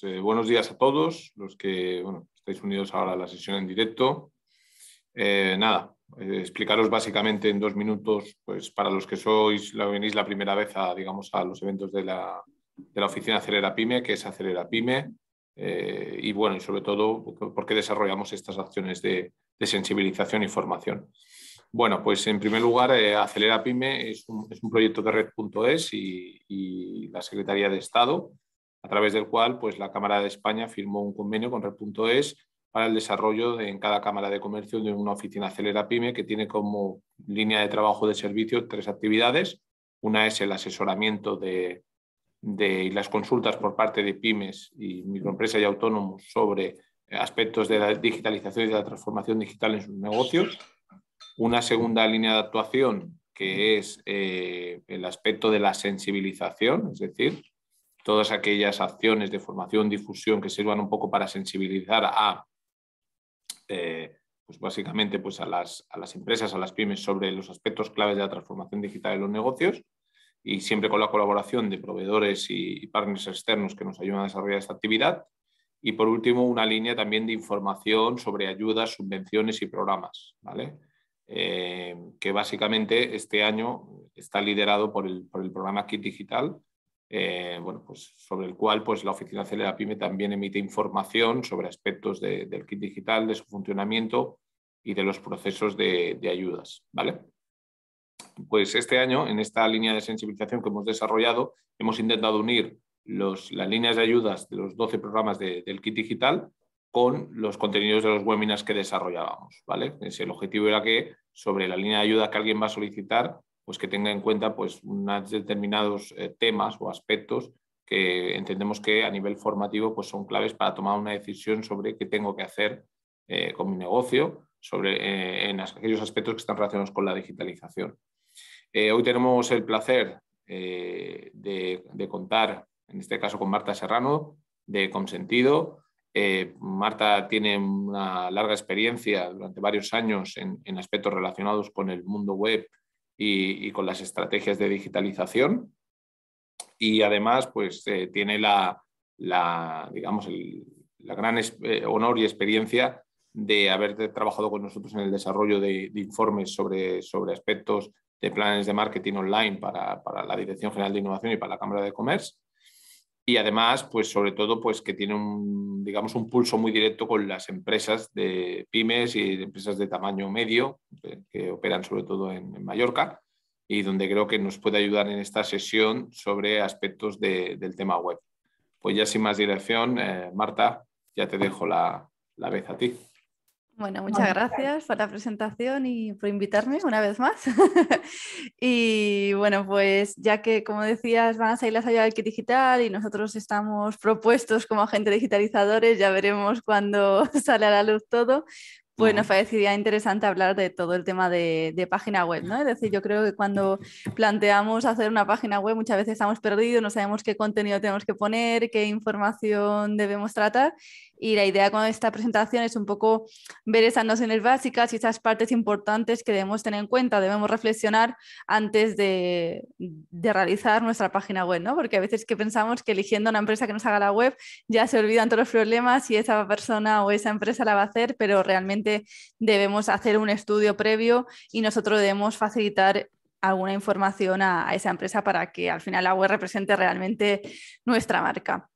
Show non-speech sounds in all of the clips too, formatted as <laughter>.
Eh, buenos días a todos los que estáis unidos ahora a la sesión en directo. Eh, nada, eh, explicaros básicamente en dos minutos, pues para los que sois, la, venís la primera vez a, digamos, a los eventos de la, oficina Acelera Pyme, que es Acelera Pyme, y bueno, y sobre todo, por qué desarrollamos estas acciones de, sensibilización y formación. Bueno, pues en primer lugar, Acelera Pyme es un, proyecto de red.es y la Secretaría de Estado a través del cual pues, la Cámara de España firmó un convenio con Red.es para el desarrollo en cada Cámara de Comercio de una oficina Acelera Pyme que tiene como línea de trabajo de servicio tres actividades. Una es el asesoramiento de, las consultas por parte de pymes y microempresas y autónomos sobre aspectos de la digitalización y de la transformación digital en sus negocios. Una segunda línea de actuación que es eh, el aspecto de la sensibilización, es decir, todas aquellas acciones de formación, difusión que sirvan un poco para sensibilizar a, eh, pues básicamente, pues a las, empresas, a las pymes sobre los aspectos claves de la transformación digital de los negocios y siempre con la colaboración de proveedores y partners externos que nos ayudan a desarrollar esta actividad. Y por último, una línea también de información sobre ayudas, subvenciones y programas, eh, que básicamente este año está liderado por el, por el programa Kit Digital, eh, bueno, pues sobre el cual pues, la oficina Acelera PyME también emite información sobre aspectos del kit digital, de su funcionamiento y de los procesos de, ayudas. ¿vale? Pues este año, en esta línea de sensibilización que hemos desarrollado, hemos intentado unir las líneas de ayudas de los 12 programas del kit digital con los contenidos de los webinars que desarrollábamos. ¿vale? el objetivo era que sobre la línea de ayuda que alguien va a solicitar, pues que tenga en cuenta pues determinados eh, temas o aspectos que entendemos que a nivel formativo pues son claves para tomar una decisión sobre qué tengo que hacer eh, con mi negocio, sobre eh, en aquellos aspectos que están relacionados con la digitalización. hoy tenemos el placer de, contar, en este caso con Marta Serrano, de Consentido. Marta tiene una larga experiencia durante varios años en aspectos relacionados con el mundo web y, con las estrategias de digitalización. Y además, pues eh, tiene la, digamos, el, la gran eh, honor y experiencia de haber trabajado con nosotros en el desarrollo de, de informes sobre, sobre aspectos de planes de marketing online para, para, la Dirección General de Innovación y para la Cámara de Comercio y además, pues sobre todo, pues que tiene un, digamos, un pulso muy directo con las empresas de pymes y empresas de tamaño medio eh, que operan sobre todo en, Mallorca y donde creo que nos puede ayudar en esta sesión sobre aspectos del tema web. Pues ya sin más dirección, eh, Marta, ya te dejo la, la vez a ti. Bueno, muchas gracias por la presentación y por invitarme una vez más. <laughs> y bueno, pues ya que, como decías, van a salir las ayudas kit digital y nosotros estamos propuestos como agentes digitalizadores, ya veremos cuando <laughs> sale a la luz todo. Pues nos parecería interesante hablar de todo el tema de, de, página web, ¿no? Es decir, yo creo que cuando planteamos hacer una página web muchas veces estamos perdidos, no sabemos qué contenido tenemos que poner, qué información debemos tratar y la idea con esta presentación es un poco ver esas nociones básicas y esas partes importantes que debemos tener en cuenta, debemos reflexionar antes de, realizar nuestra página web, ¿no? Porque a veces que pensamos que eligiendo una empresa que nos haga la web ya se olvidan todos los problemas y esa persona o esa empresa la va a hacer, pero realmente debemos hacer un estudio previo y nosotros debemos facilitar alguna información a, esa empresa para que al final la web represente realmente nuestra marca.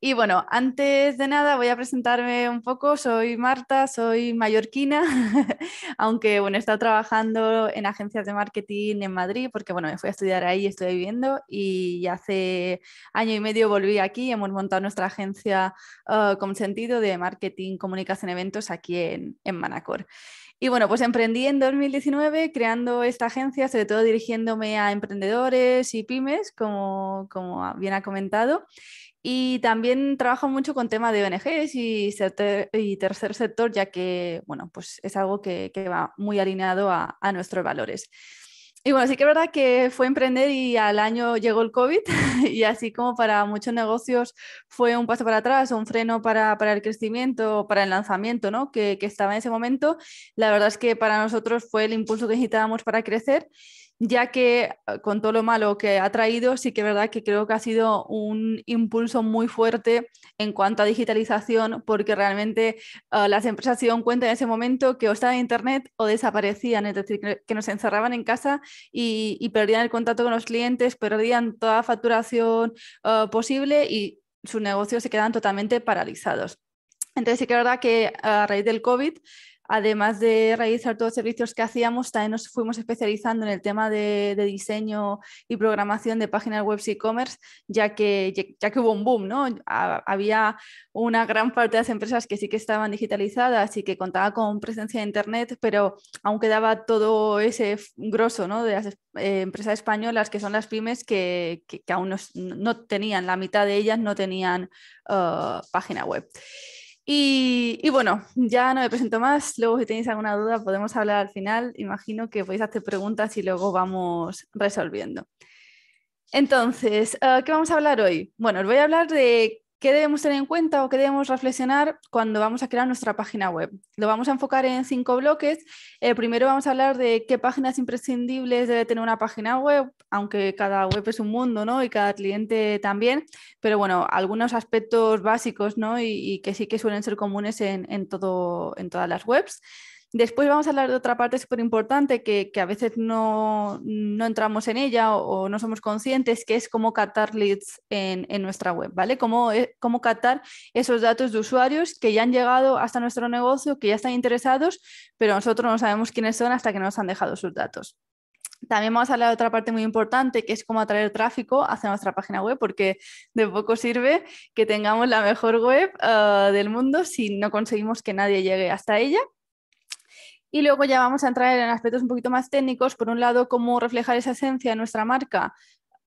Y bueno, antes de nada voy a presentarme un poco. Soy Marta, soy mallorquina, <laughs> aunque bueno, he estado trabajando en agencias de marketing en Madrid porque bueno, me fui a estudiar ahí, estoy viviendo y hace año y medio volví aquí. y Hemos montado nuestra agencia eh, con sentido de marketing, comunicación, eventos aquí en, Manacor. Y bueno, pues emprendí en 2019 creando esta agencia, sobre todo dirigiéndome a emprendedores y pymes, como, como bien ha comentado. Y también trabajo mucho con temas de ONGs y, y tercer sector, ya que bueno, pues es algo que, va muy alineado a, nuestros valores. Y bueno, sí que es verdad que fue emprender y al año llegó el COVID <laughs> y así como para muchos negocios fue un paso para atrás, un freno para, el crecimiento, para el lanzamiento ¿no? que, que estaba en ese momento, la verdad es que para nosotros fue el impulso que necesitábamos para crecer ya que ah, con todo lo malo que ha traído, sí que es verdad que creo que ha sido un impulso muy fuerte en cuanto a digitalización, porque realmente ah, las empresas se dieron cuenta en ese momento que o estaban en Internet o desaparecían, es decir, que nos encerraban en casa y, perdían el contacto con los clientes, perdían toda facturación ah, posible y sus negocios se quedan totalmente paralizados. Entonces sí que es verdad que a raíz del COVID además de realizar todos los servicios que hacíamos, también nos fuimos especializando en el tema de, diseño y programación de páginas web y e-commerce, ya que, ya que hubo un boom, ¿no? Había una gran parte de las empresas que sí que estaban digitalizadas y que contaban con presencia de Internet, pero aún quedaba todo ese grosso, ¿no? De las eh, empresas españolas, que son las pymes, que, que, aún no, tenían, la mitad de ellas no tenían eh, página web. Y, bueno, ya no me presento más. Luego, si tenéis alguna duda, podemos hablar al final. Imagino que podéis hacer preguntas y luego vamos resolviendo. Entonces, eh, ¿qué vamos a hablar hoy? Bueno, os voy a hablar de ¿Qué debemos tener en cuenta o qué debemos reflexionar cuando vamos a crear nuestra página web? Lo vamos a enfocar en cinco bloques. primero vamos a hablar de qué páginas imprescindibles debe tener una página web, aunque cada web es un mundo, ¿no? Y cada cliente también. Pero bueno, algunos aspectos básicos, ¿no? Y, que sí que suelen ser comunes en, en, todo, en todas las webs. Después vamos a hablar de otra parte súper importante que, a veces no, entramos en ella o, no somos conscientes, que es cómo captar leads en, nuestra web, ¿vale? Cómo, eh, cómo catar esos datos de usuarios que ya han llegado hasta nuestro negocio, que ya están interesados, pero nosotros no sabemos quiénes son hasta que nos han dejado sus datos. También vamos a hablar de otra parte muy importante, que es cómo atraer tráfico hacia nuestra página web, porque de poco sirve que tengamos la mejor web ah, del mundo si no conseguimos que nadie llegue hasta ella. Y luego ya vamos a entrar en aspectos un poquito más técnicos. Por un lado, cómo reflejar esa esencia de nuestra marca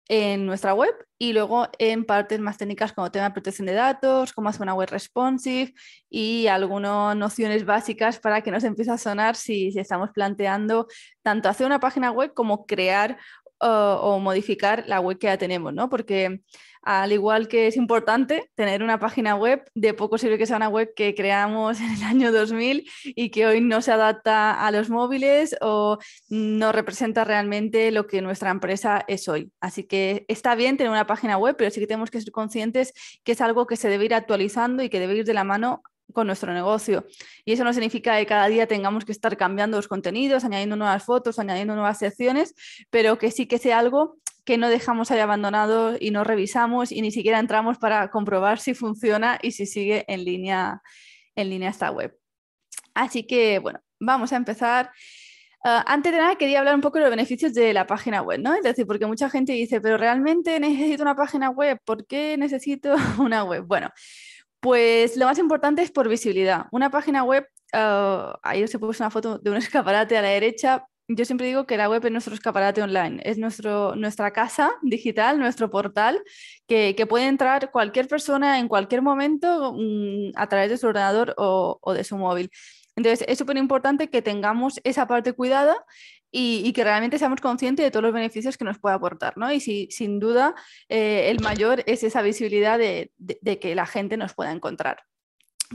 en nuestra web y luego en partes más técnicas como tema de protección de datos, cómo hacer una web responsive y algunas nociones básicas para que nos empiece a sonar si, estamos planteando tanto hacer una página web como crear o modificar la web que ya tenemos, ¿no? Porque al igual que es importante tener una página web, de poco sirve que sea una web que creamos <laughs> en el año 2000 y que hoy no se adapta a los móviles o no representa realmente lo que nuestra empresa es hoy. Así que está bien tener una página web, pero sí que tenemos que ser conscientes que es algo que se debe ir actualizando y que debe ir de la mano con nuestro negocio. Y eso no significa que cada día tengamos que estar cambiando los contenidos, añadiendo nuevas fotos, añadiendo nuevas secciones, pero que sí que sea algo que no dejamos ahí abandonado y no revisamos y ni siquiera entramos para comprobar si funciona y si sigue en línea, en línea esta web. Así que, bueno, vamos a empezar. Ah, antes de nada, quería hablar un poco de los beneficios de la página web, ¿no? Es decir, porque mucha gente dice, pero realmente necesito una página web, ¿por qué necesito <laughs> una web? Bueno, pues lo más importante es por visibilidad. Una página web, ahí se puso una foto de un <laughs> escaparate a la derecha. Yo siempre digo que la web es nuestro escaparate online, es nuestro, nuestra casa digital, nuestro portal, que, puede entrar cualquier persona en cualquier momento mm, a través de su ordenador o, o de su móvil. Entonces, es súper importante que tengamos esa parte cuidada y, que realmente seamos conscientes de todos los beneficios que nos puede aportar, ¿no? Y si, sin duda, eh, el mayor es esa visibilidad de, que la gente nos pueda encontrar.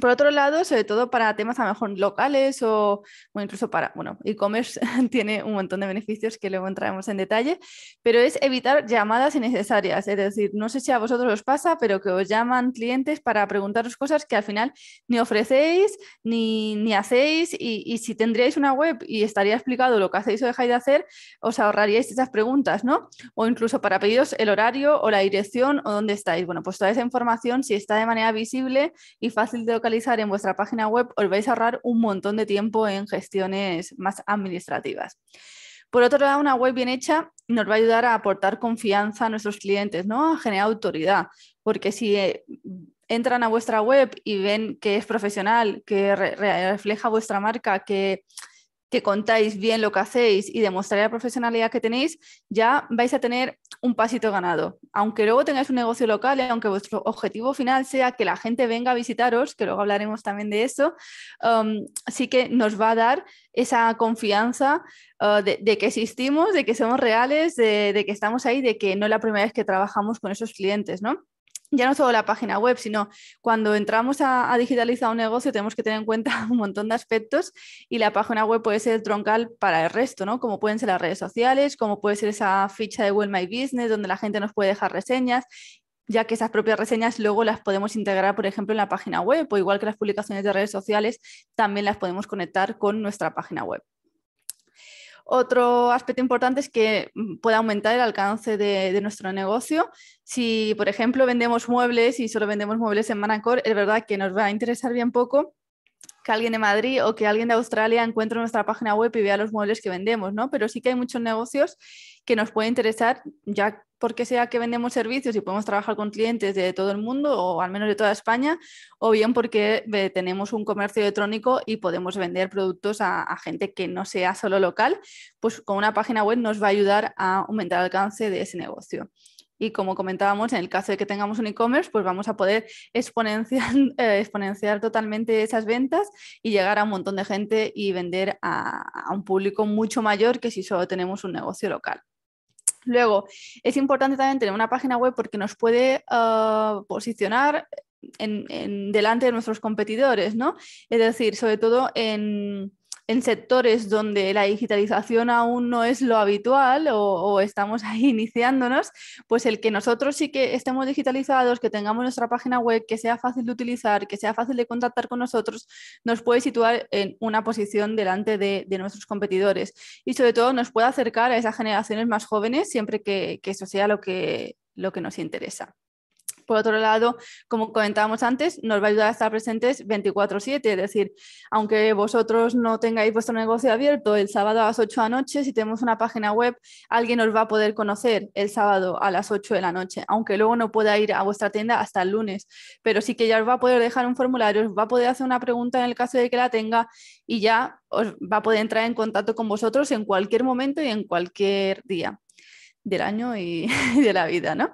Por otro lado, sobre todo para temas a lo mejor locales o, incluso para, bueno, e-commerce <laughs> tiene un montón de beneficios que luego entraremos en detalle, pero es evitar llamadas innecesarias. Es decir, no sé si a vosotros os pasa, pero que os llaman clientes para preguntaros cosas que al final ni ofrecéis ni, hacéis y, y si tendríais una web y estaría explicado lo que hacéis o dejáis de hacer, os ahorraríais esas preguntas, ¿no? O incluso para pedidos el horario o la dirección o dónde estáis. Bueno, pues toda esa información, si está de manera visible y fácil de en vuestra página web, os vais a ahorrar un montón de tiempo en gestiones más administrativas. Por otro lado, una web bien hecha nos va a ayudar a aportar confianza a nuestros clientes, ¿no? A generar autoridad, porque si eh, entran a vuestra web y ven que es profesional, que refleja vuestra marca, que, que contáis bien lo que hacéis y demostrar la profesionalidad que tenéis, ya vais a tener un pasito ganado. Aunque luego tengáis un negocio local y eh, aunque vuestro objetivo final sea que la gente venga a visitaros, que luego hablaremos también de eso, um, sí que nos va a dar esa confianza uh, de, que existimos, de que somos reales, de, que estamos ahí, de que no es la primera vez que trabajamos con esos clientes, ¿no? ya no solo la página web, sino cuando entramos a, digitalizar un negocio tenemos que tener en cuenta <laughs> un montón de aspectos y la página web puede ser troncal para el resto, ¿no? Como pueden ser las redes sociales, como puede ser esa ficha de Well My Business donde la gente nos puede dejar reseñas ya que esas propias reseñas luego las podemos integrar, por ejemplo, en la página web o igual que las publicaciones de redes sociales, también las podemos conectar con nuestra página web. Otro aspecto importante es que mm, pueda aumentar el alcance de, nuestro negocio. Si, por ejemplo, vendemos muebles y solo vendemos muebles en Manacor, es verdad que nos va a interesar bien poco que alguien de Madrid o que alguien de Australia encuentre nuestra página web y vea los muebles que vendemos, ¿no? Pero sí que hay muchos negocios que nos puede interesar, ya porque sea que vendemos servicios y podemos trabajar con clientes de todo el mundo o al menos de toda España, o bien porque tenemos un comercio electrónico y podemos vender productos a, gente que no sea solo local, pues con una página web nos va a ayudar a aumentar el alcance de ese negocio. Y como comentábamos, en el caso de que tengamos un e-commerce, pues vamos a poder <laughs> eh, exponenciar, totalmente esas ventas y llegar a un montón de gente y vender a un público mucho mayor que si solo tenemos un negocio local. Luego, es importante también tener una página web porque nos puede ah, posicionar en, delante de nuestros competidores, ¿no? Es decir, sobre todo en en sectores donde la digitalización aún no es lo habitual o, estamos ahí <laughs> iniciándonos, pues el que nosotros sí que estemos digitalizados, que tengamos nuestra página web, que sea fácil de utilizar, que sea fácil de contactar con nosotros, nos puede situar en una posición delante de, nuestros competidores y sobre todo nos puede acercar a esas generaciones más jóvenes siempre que, eso sea lo que nos interesa. Por otro lado, como comentábamos antes, nos va a ayudar a estar presentes 24/7, es decir, aunque vosotros no tengáis vuestro negocio abierto el sábado a las 8 de la noche, si tenemos una página web, alguien os va a poder conocer el sábado a las 8 de la noche, aunque luego no pueda ir a vuestra tienda hasta el lunes, pero sí que ya os va a poder dejar un formulario, os va a poder hacer una pregunta en el caso de que la tenga y ya os va a poder entrar en contacto con vosotros en cualquier momento y en cualquier día del año y <laughs> de la vida, ¿no?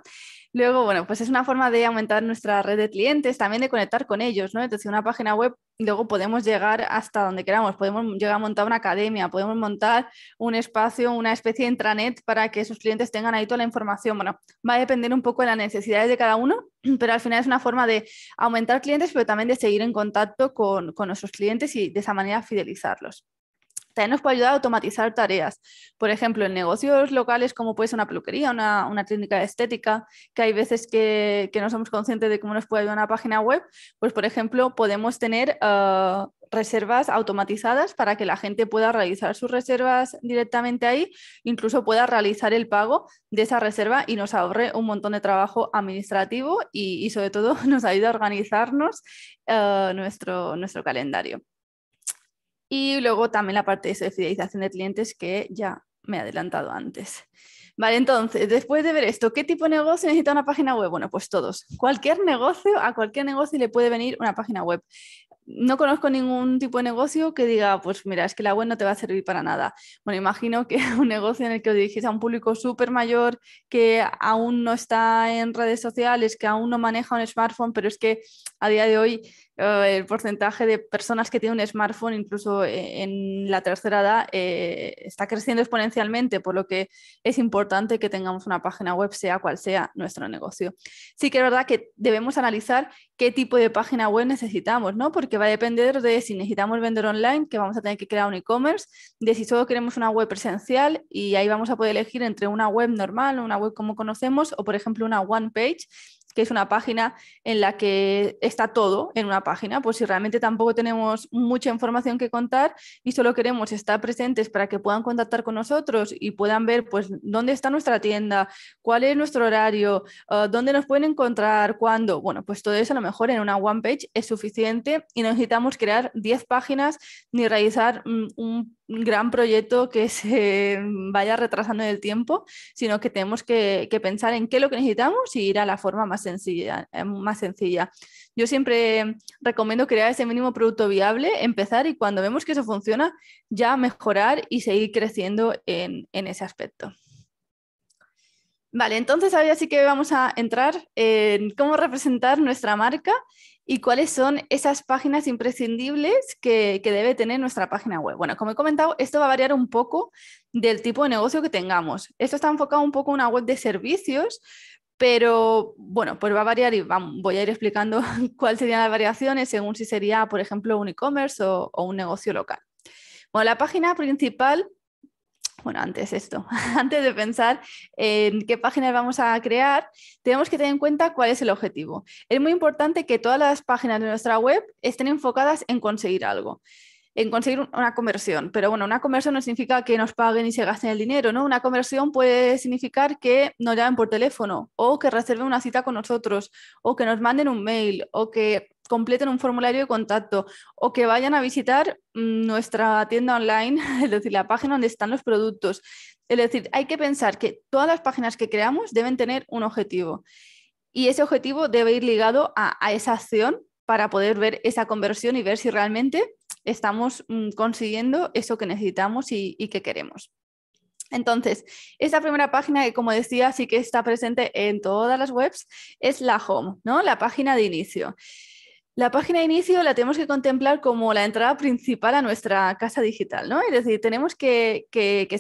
Luego, bueno, pues es una forma de aumentar nuestra red de clientes, también de conectar con ellos, ¿no? Entonces, una página web, luego podemos llegar hasta donde queramos, podemos llegar a montar una academia, podemos montar un espacio, una especie de intranet para que sus clientes tengan ahí toda la información. Bueno, va a depender un poco de las necesidades de cada uno, <clears throat> pero al final es una forma de aumentar clientes, pero también de seguir en contacto con, con nuestros clientes y de esa manera fidelizarlos. También nos puede ayudar a automatizar tareas. Por ejemplo, en negocios locales como puede ser una peluquería, una, una clínica estética, que hay veces que, no somos conscientes de cómo nos puede ayudar una página web, pues por ejemplo podemos tener eh, reservas automatizadas para que la gente pueda realizar sus reservas directamente ahí, incluso pueda realizar el pago de esa reserva y nos ahorre un montón de trabajo administrativo y, sobre todo <laughs> nos ayuda a organizarnos eh, nuestro, nuestro calendario. Y luego también la parte de fidelización de clientes que ya me he adelantado antes. Vale, entonces, después de ver esto, ¿qué tipo de negocio necesita una página web? Bueno, pues todos. Cualquier negocio, a cualquier negocio le puede venir una página web. No conozco ningún tipo de negocio que diga, pues mira, es que la web no te va a servir para nada. Bueno, imagino que <laughs> un negocio en el que os dirigís a un público súper mayor que aún no está en redes sociales, que aún no maneja un smartphone, pero es que a día de hoy eh, el porcentaje de personas que tienen un smartphone, incluso eh, en la tercera edad, eh, está creciendo exponencialmente, por lo que es importante que tengamos una página web, sea cual sea nuestro negocio. Sí que es verdad que debemos analizar qué tipo de página web necesitamos, Porque va a depender de si necesitamos vender online, que vamos a tener que crear un e-commerce, de si solo queremos una web presencial y ahí vamos a poder elegir entre una web normal, una web como conocemos, o por ejemplo una one page que es una página en la que está todo en una página, pues si realmente tampoco tenemos mucha información que contar y solo queremos estar presentes para que puedan contactar con nosotros y puedan ver pues dónde está nuestra tienda, cuál es nuestro horario, eh, dónde nos pueden encontrar, cuándo, bueno, pues todo eso a lo mejor en una one page es suficiente y no necesitamos crear 10 páginas ni realizar mm, un gran proyecto que se <laughs> vaya retrasando en el tiempo, sino que tenemos que, pensar en qué es lo que necesitamos y ir a la forma más sencilla. Eh, más sencilla. Yo siempre recomiendo crear ese mínimo producto viable, empezar y cuando vemos que eso funciona, ya mejorar y seguir creciendo en, en ese aspecto. Vale, entonces ahora sí que vamos a entrar en cómo representar nuestra marca y cuáles son esas páginas imprescindibles que, debe tener nuestra página web. Bueno, como he comentado, esto va a variar un poco del tipo de negocio que tengamos. Esto está enfocado un poco en una web de servicios, pero bueno, pues va a variar y voy a ir explicando <laughs> cuáles serían las variaciones según si sería, por ejemplo, un e-commerce o, o un negocio local. Bueno, la página principal bueno, antes esto, <laughs> antes de pensar en qué páginas vamos a crear, tenemos que tener en cuenta cuál es el objetivo. Es muy importante que todas las páginas de nuestra web estén enfocadas en conseguir algo en conseguir una conversión. Pero bueno, una conversión no significa que nos paguen y se gasten el dinero, ¿no? Una conversión puede significar que nos llamen por teléfono o que reserven una cita con nosotros o que nos manden un mail o que completen un formulario de contacto o que vayan a visitar mm, nuestra tienda online, <laughs> es decir, la página donde están los productos. Es decir, hay que pensar que todas las páginas que creamos deben tener un objetivo y ese objetivo debe ir ligado a, esa acción para poder ver esa conversión y ver si realmente estamos mm, consiguiendo eso que necesitamos y, que queremos. Entonces, esa primera página que, como decía, sí que está presente en todas las webs, es la home, ¿no? La página de inicio. La página de inicio la tenemos que contemplar como la entrada principal a nuestra casa digital, ¿no? Es decir, tenemos que,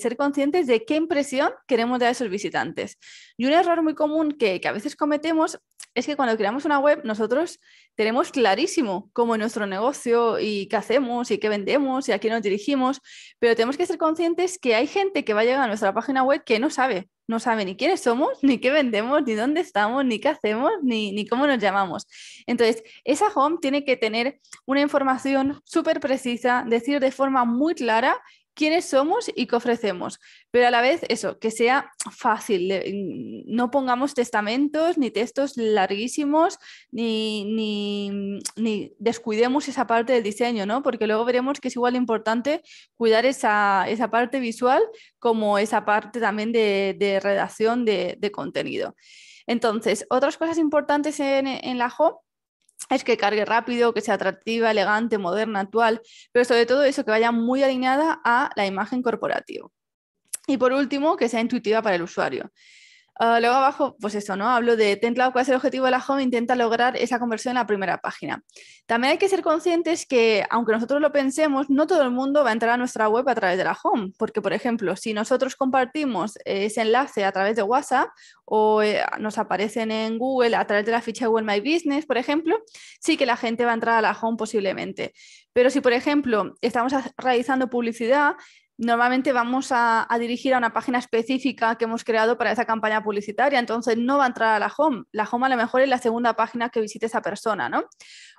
ser conscientes de qué impresión queremos dar a esos visitantes. Y un error muy común que, que a veces cometemos es que cuando creamos una web, nosotros tenemos clarísimo cómo es nuestro negocio y qué hacemos y qué vendemos y a quién nos dirigimos, pero tenemos que ser conscientes que hay gente que va a llegar a nuestra página web que no sabe no sabe ni quiénes somos, ni qué vendemos, ni dónde estamos, ni qué hacemos, ni, ni cómo nos llamamos. Entonces, esa home tiene que tener una información súper precisa, decir de forma muy clara quiénes somos y qué ofrecemos, pero a la vez eso, que sea fácil, no pongamos testamentos ni textos larguísimos, ni, descuidemos esa parte del diseño, ¿no? porque luego veremos que es igual importante cuidar esa, parte visual como esa parte también de, redacción de, contenido. Entonces, otras cosas importantes en, en la home es que cargue rápido, que sea atractiva, elegante, moderna, actual, pero sobre todo eso, que vaya muy alineada a la imagen corporativa. Y por último, que sea intuitiva para el usuario. Ah, luego abajo, pues eso, ¿no? Hablo de ten claro cuál es el objetivo de la home, intenta lograr esa conversión en la primera página. También hay que ser conscientes que, aunque nosotros lo pensemos, no todo el mundo va a entrar a nuestra web a través de la home, porque, por ejemplo, si nosotros compartimos ese enlace a través de WhatsApp o eh, nos aparecen en Google a través de la ficha Google My Business, por ejemplo, sí que la gente va a entrar a la home posiblemente. Pero si, por ejemplo, estamos realizando publicidad, normalmente vamos a, dirigir a una página específica que hemos creado para esa campaña publicitaria, entonces no va a entrar a la home. La home a lo mejor es la segunda página que visite esa persona, ¿no?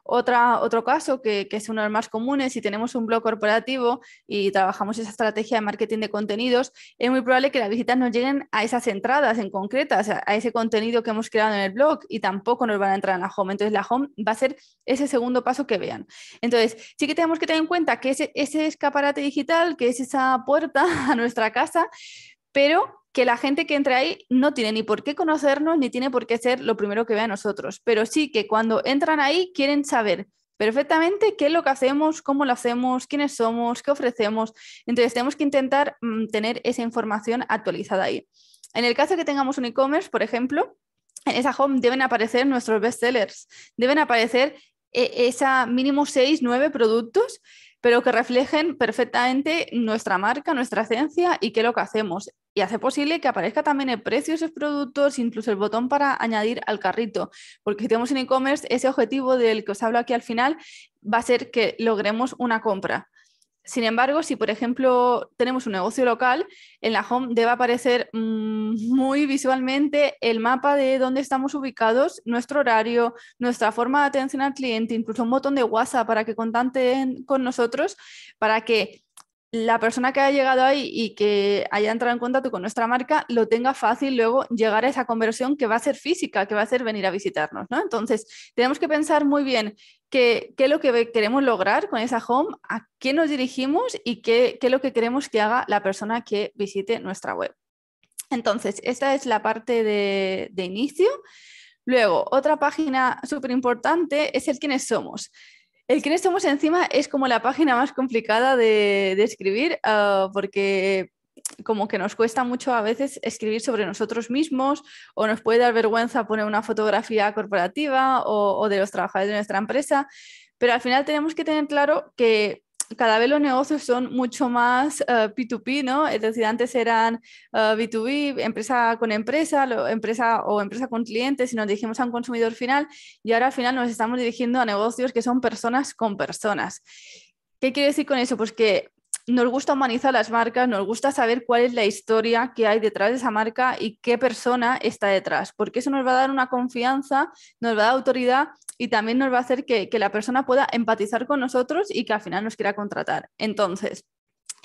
Otra, otro caso, que, es uno de los más comunes, si tenemos un blog corporativo y trabajamos esa estrategia de marketing de contenidos, es muy probable que las visitas nos lleguen a esas entradas en concretas, a ese contenido que hemos creado en el blog y tampoco nos van a entrar en la home. Entonces, la home va a ser ese segundo paso que vean. Entonces, sí que tenemos que tener en cuenta que ese escaparate digital, que es esa puerta <laughs> a nuestra casa, pero que la gente que entra ahí no tiene ni por qué conocernos ni tiene por qué ser lo primero que ve a nosotros, pero sí que cuando entran ahí quieren saber perfectamente qué es lo que hacemos, cómo lo hacemos, quiénes somos, qué ofrecemos. Entonces tenemos que intentar mm, tener esa información actualizada ahí. En el caso de que tengamos un e-commerce, por ejemplo, en esa home deben aparecer nuestros bestsellers, deben aparecer eh, esa mínimo seis, nueve productos pero que reflejen perfectamente nuestra marca, nuestra esencia y qué es lo que hacemos. Y hace posible que aparezca también el precio de esos productos, incluso el botón para añadir al carrito, porque si tenemos en e-commerce, ese objetivo del que os hablo aquí al final va a ser que logremos una compra. Sin embargo, si por ejemplo tenemos un negocio local, en la home debe aparecer mm, muy visualmente el mapa de dónde estamos ubicados, nuestro horario, nuestra forma de atención al cliente, incluso un botón de WhatsApp para que contacten con nosotros, para que la persona que ha llegado ahí y que haya entrado en contacto con nuestra marca lo tenga fácil luego llegar a esa conversión que va a ser física, que va a ser venir a visitarnos, ¿no? Entonces, tenemos que pensar muy bien qué, es lo que queremos lograr con esa home, a qué nos dirigimos y qué, es lo que queremos que haga la persona que visite nuestra web. Entonces, esta es la parte de, de inicio. Luego, otra página súper importante es el quiénes somos. El que no estamos encima es como la página más complicada de, escribir ah, porque como que nos cuesta mucho a veces escribir sobre nosotros mismos o nos puede dar vergüenza poner una fotografía corporativa o, o de los trabajadores de nuestra empresa, pero al final tenemos que tener claro que cada vez los negocios son mucho más P2P, eh, ¿no? Es decir, antes eran B2B, eh, empresa con empresa, empresa o empresa con clientes, y nos dirigimos a un consumidor final, y ahora al final nos estamos dirigiendo a negocios que son personas con personas. ¿Qué quiere decir con eso? Pues que nos gusta humanizar las marcas, nos gusta saber cuál es la historia que hay detrás de esa marca y qué persona está detrás, porque eso nos va a dar una confianza, nos va a dar autoridad y también nos va a hacer que, la persona pueda empatizar con nosotros y que al final nos quiera contratar. Entonces,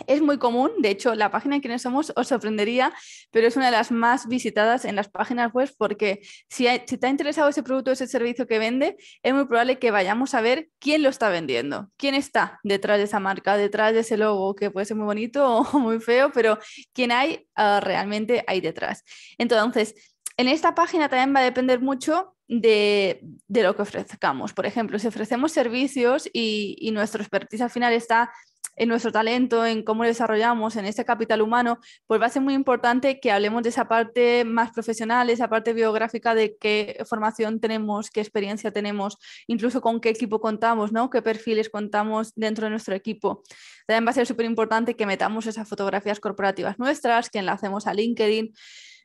es muy común, de hecho, la página de Quienes Somos os sorprendería, pero es una de las más visitadas en las páginas web porque si, está te interesado ese producto o ese servicio que vende, es muy probable que vayamos a ver quién lo está vendiendo, quién está detrás de esa marca, detrás de ese logo, que puede ser muy bonito <laughs> o muy feo, pero quién hay ah, realmente ahí detrás. Entonces, en esta página también va a depender mucho de, lo que ofrezcamos. Por ejemplo, si ofrecemos servicios y, y nuestro expertise al final está en nuestro talento, en cómo lo desarrollamos, en este capital humano, pues va a ser muy importante que hablemos de esa parte más profesional, esa parte biográfica de qué formación tenemos, qué experiencia tenemos, incluso con qué equipo contamos, ¿no? qué perfiles contamos dentro de nuestro equipo. También va a ser súper importante que metamos esas fotografías corporativas nuestras, que enlacemos a LinkedIn.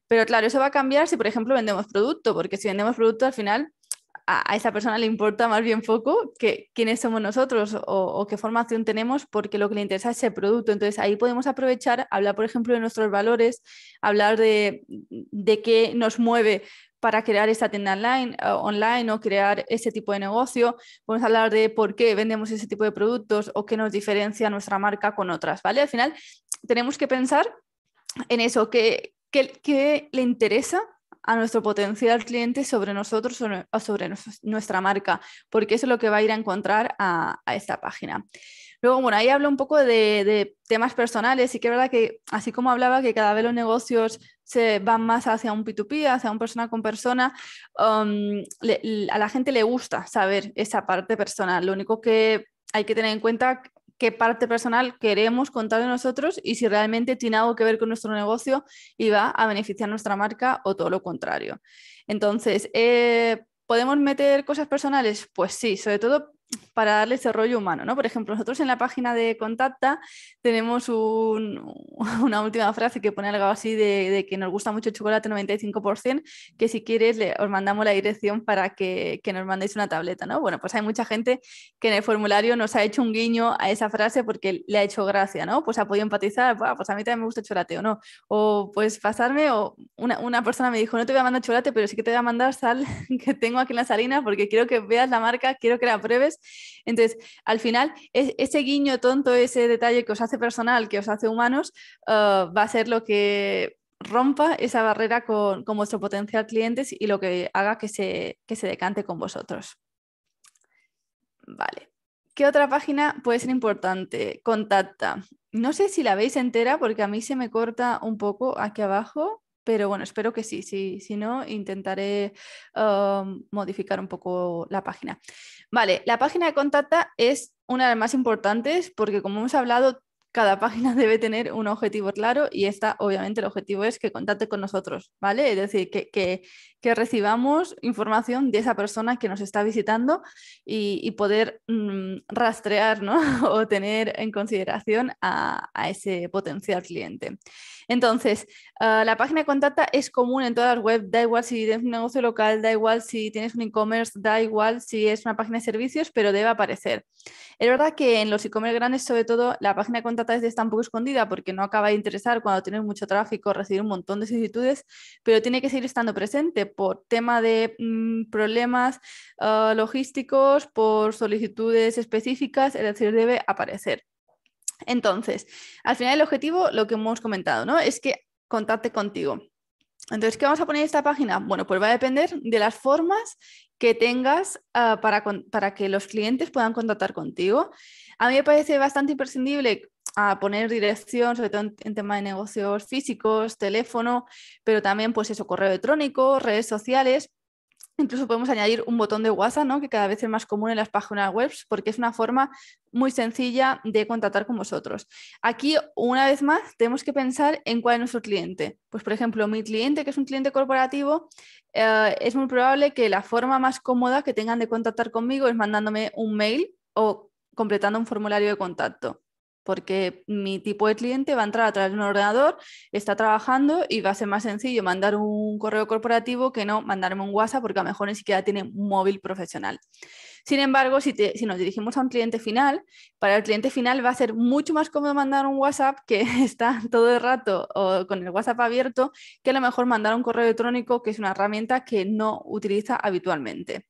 Pero claro, eso va a cambiar si, por ejemplo, vendemos producto, porque si vendemos producto al final a, esa persona le importa más bien poco que quiénes somos nosotros o, qué formación tenemos, porque lo que le interesa es el producto. Entonces ahí podemos aprovechar, hablar, por ejemplo, de nuestros valores, hablar de, qué nos mueve para crear esta tienda online, eh, online o crear ese tipo de negocio. Podemos hablar de por qué vendemos ese tipo de productos o qué nos diferencia nuestra marca con otras, ¿vale? Al final tenemos que pensar en eso, qué le interesa a nuestro potencial cliente sobre nosotros o sobre nuestra marca, porque eso es lo que va a ir a encontrar a, esta página. Luego, bueno, ahí hablo un poco de, temas personales y que es verdad que, así como hablaba que cada vez los negocios se van más hacia un P2P, hacia un persona con persona, um, a la gente le gusta saber esa parte personal. Lo único que hay que tener en cuenta qué parte personal queremos contar de nosotros y si realmente tiene algo que ver con nuestro negocio y va a beneficiar nuestra marca o todo lo contrario. Entonces, eh, ¿podemos meter cosas personales? Pues sí, sobre todo para darle ese rollo humano, ¿no? Por ejemplo, nosotros en la página de Contacta tenemos <laughs> una última frase que pone algo así de, que nos gusta mucho chocolate 95%, que si quieres os mandamos la dirección para que, nos mandéis una tableta, ¿no? Bueno, pues hay mucha gente que en el formulario nos ha hecho un guiño a esa frase porque le ha hecho gracia, ¿no? Pues ha podido empatizar, pues a mí también me gusta el chocolate, ¿o no? O pues pasarme, o una, persona me dijo, no te voy a mandar chocolate, pero sí que te voy a mandar sal <laughs> que tengo aquí en la salina porque quiero que veas la marca, quiero que la pruebes entonces, al final, e-, ese guiño tonto, ese detalle que os hace personal, que os hace humanos, uh, va a ser lo que rompa esa barrera con, vuestro potencial clientes y lo que haga que se, que se decante con vosotros. Vale. ¿Qué otra página puede ser importante? Contacta. No sé si la veis entera porque a mí se me corta un poco aquí abajo pero bueno, espero que sí. Si, no, intentaré modificar un poco la página. Vale, la página de contacto es una de las más importantes porque como hemos hablado, cada página <laughs> debe tener un objetivo claro y esta, obviamente, el objetivo es que contacte con nosotros, ¿vale? Es decir, que, recibamos información de esa persona que nos está visitando y, poder mm, rastrear ¿no? <laughs> o tener en consideración a ese potencial cliente. Entonces, ah, la página de contacto es común en todas las webs, da igual si tienes un negocio local, da igual si tienes un e-commerce, da igual si es una página de servicios, pero debe aparecer. Es verdad que en los e-commerce grandes, sobre todo, la página de contacto está un poco escondida porque no acaba de interesar cuando tienes mucho tráfico, recibir un montón de solicitudes, pero tiene que seguir estando presente por tema de mm, problemas ah, logísticos, por solicitudes específicas, es decir, debe aparecer. Entonces, al final el objetivo, lo que hemos comentado, ¿no? Es que contacte contigo. Entonces, ¿qué vamos a poner en esta página? Bueno, pues va a depender de las formas que tengas ah, para, que los clientes puedan contactar contigo. A mí me parece bastante imprescindible ah, poner dirección, sobre todo en, en, tema de negocios físicos, teléfono, pero también pues eso, correo electrónico, redes sociales, Incluso podemos añadir un botón de WhatsApp, ¿no? que cada vez es más común en las páginas web, porque es una forma muy sencilla de contactar con vosotros. Aquí, una vez más, tenemos que pensar en cuál es nuestro cliente. Pues, por ejemplo, mi cliente, que es un cliente corporativo, eh, es muy probable que la forma más cómoda que tengan de contactar conmigo es mandándome un mail o completando un formulario de contacto porque mi tipo de cliente va a entrar a través de un ordenador, está trabajando y va a ser más sencillo mandar un correo corporativo que no mandarme un WhatsApp porque a lo mejor ni siquiera tiene un móvil profesional. Sin embargo, si, nos dirigimos a un cliente final, para el cliente final va a ser mucho más cómodo mandar un WhatsApp que <laughs> está todo el rato con el WhatsApp abierto que a lo mejor mandar un correo electrónico que es una herramienta que no utiliza habitualmente.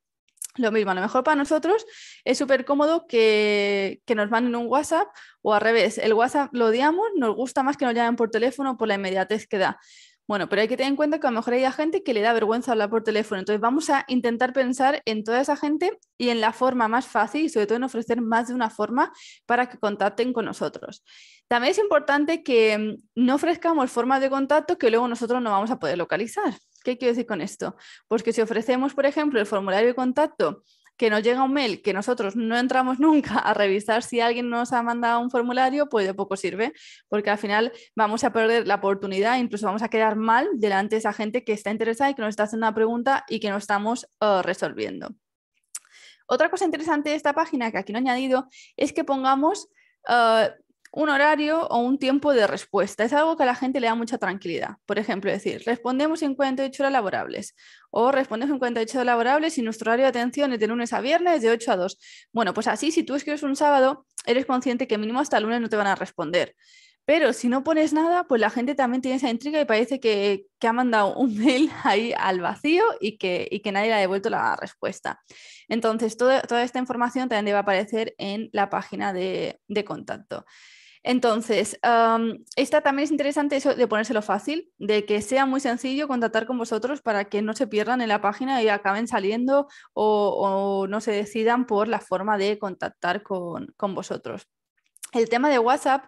Lo mismo, a lo mejor para nosotros es súper cómodo que, nos manden un WhatsApp o al revés, el WhatsApp lo odiamos, nos gusta más que nos llamen por teléfono por la inmediatez que da. Bueno, pero hay que tener en cuenta que a lo mejor hay gente que le da vergüenza hablar por teléfono. Entonces vamos a intentar pensar en toda esa gente y en la forma más fácil y sobre todo en ofrecer más de una forma para que contacten con nosotros. También es importante que mm, no ofrezcamos formas de contacto que luego nosotros no vamos a poder localizar. ¿Qué quiero decir con esto? Pues que si ofrecemos, por ejemplo, el formulario de contacto, que nos llega un mail que nosotros no entramos <laughs> nunca a revisar si alguien nos ha mandado un formulario, pues de poco sirve, porque al final vamos a perder la oportunidad, incluso vamos a quedar mal delante de esa gente que está interesada y que nos está haciendo una pregunta y que no estamos eh, resolviendo. Otra cosa interesante de esta página que aquí no he añadido es que pongamos eh, un horario o un tiempo de respuesta. Es algo que a la gente le da mucha tranquilidad. Por ejemplo, decir, respondemos en 48 horas laborables o respondemos en 48 horas laborables y nuestro horario de atención es de lunes a viernes de 8 a 2. Bueno, pues así, si tú escribes un sábado, eres consciente que mínimo hasta el lunes no te van a responder. Pero si no pones nada, pues la gente también tiene esa intriga y parece que, ha mandado un <laughs> mail ahí al vacío y que, que nadie le ha devuelto la respuesta. Entonces, toda esta información también debe aparecer en la página de, de contacto. Entonces, esta también es interesante eso de ponérselo fácil, de que sea muy sencillo contactar con vosotros para que no se pierdan en la página y acaben saliendo o, no se decidan por la forma de contactar con, vosotros. El tema de WhatsApp,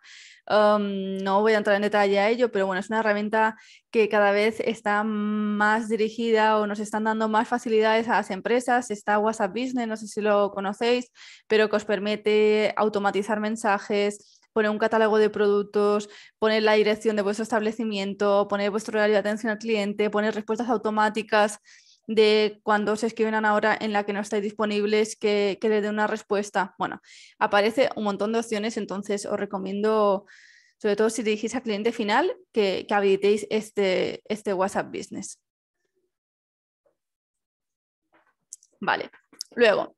no voy a entrar en detalle a ello, pero bueno, es una herramienta que cada vez está más dirigida o nos están dando más facilidades a las empresas. Está WhatsApp Business, no sé si lo conocéis, pero que os permite automatizar mensajes, poner un catálogo de productos, poner la dirección de vuestro establecimiento, poner vuestro horario de atención al cliente, poner respuestas automáticas de cuando se escriben a una hora en la que no estáis disponibles, que, que le den una respuesta. Bueno, aparece un montón de opciones, entonces os recomiendo, sobre todo si dirigís al cliente final, que, que habilitéis este, este WhatsApp Business. Vale, luego,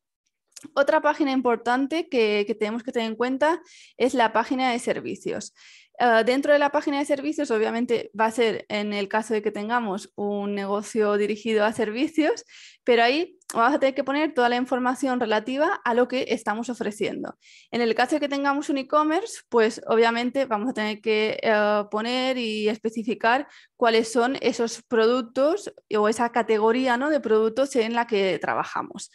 otra página importante que, tenemos que tener en cuenta es la página de servicios. Ah, dentro de la página de servicios, obviamente va a ser en el caso de que tengamos un negocio dirigido a servicios, pero ahí vamos a tener que poner toda la información relativa a lo que estamos ofreciendo. En el caso de que tengamos un e-commerce, pues obviamente vamos a tener que eh, poner y especificar cuáles son esos productos o esa categoría ¿no? de productos en la que trabajamos.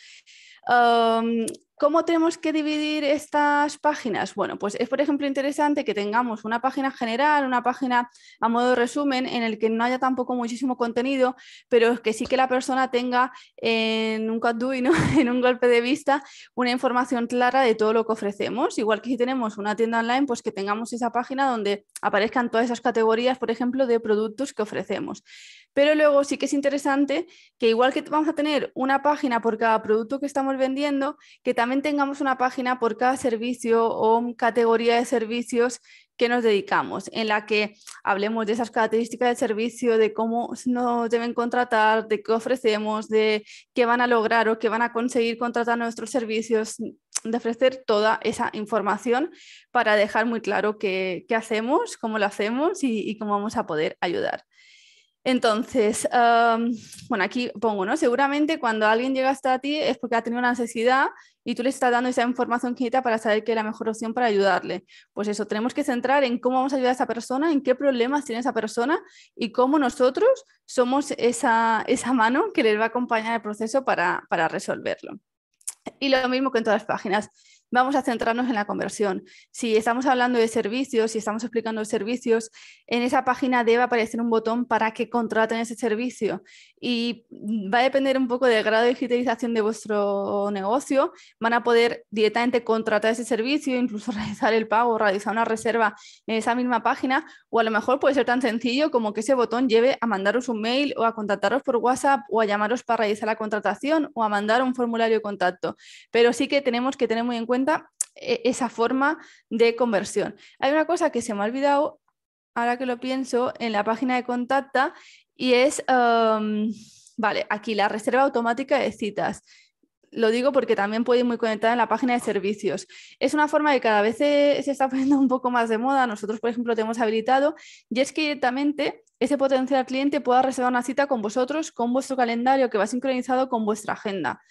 um, ¿Cómo tenemos que dividir estas páginas? Bueno, pues es, por ejemplo, interesante que tengamos una página general, una página a modo de resumen, en el que no haya tampoco muchísimo contenido, pero que sí que la persona tenga en un y ¿no? <laughs> en un golpe de vista, una información clara de todo lo que ofrecemos. Igual que si tenemos una tienda online, pues que tengamos esa página donde aparezcan todas esas categorías, por ejemplo, de productos que ofrecemos. Pero luego sí que es interesante que igual que vamos a tener una página por cada producto que estamos vendiendo, que también también tengamos una página por cada servicio o categoría de servicios que nos dedicamos, en la que hablemos de esas características del servicio, de cómo nos deben contratar, de qué ofrecemos, de qué van a lograr o qué van a conseguir contratar nuestros servicios, de ofrecer toda esa información para dejar muy claro qué, hacemos, cómo lo hacemos y cómo vamos a poder ayudar. Entonces, bueno, aquí pongo, ¿no? Seguramente cuando alguien llega hasta ti es porque ha tenido una necesidad y tú le estás dando esa información que para saber qué es la mejor opción para ayudarle. Pues eso, tenemos que centrar en cómo vamos a ayudar a esa persona, en qué problemas tiene esa persona y cómo nosotros somos esa, mano que les va a acompañar el proceso para, para resolverlo. Y lo mismo con todas las páginas vamos a centrarnos en la conversión. Si estamos hablando de servicios, si estamos explicando servicios, en esa página debe aparecer un botón para que contraten ese servicio. Y va a depender un poco del grado de digitalización de vuestro negocio. Van a poder directamente contratar ese servicio, incluso <laughs> realizar el pago, realizar una reserva en esa misma página. O a lo mejor puede ser tan sencillo como que ese botón lleve a mandaros un mail o a contactaros por WhatsApp o a llamaros para realizar la contratación o a mandar un formulario de contacto. Pero sí que tenemos que tener muy en cuenta e-, esa forma de conversión. Hay una cosa que se me ha olvidado, ahora que lo pienso, en la página de contacta y es, vale, aquí la reserva automática de citas. Lo digo porque también puede ir muy conectada en la página de servicios. Es una forma que cada vez se, está <laughs> poniendo un poco más de moda. Nosotros, por ejemplo, te hemos habilitado y es que directamente ese potencial cliente pueda reservar una cita con vosotros, con vuestro calendario que va sincronizado con vuestra agenda.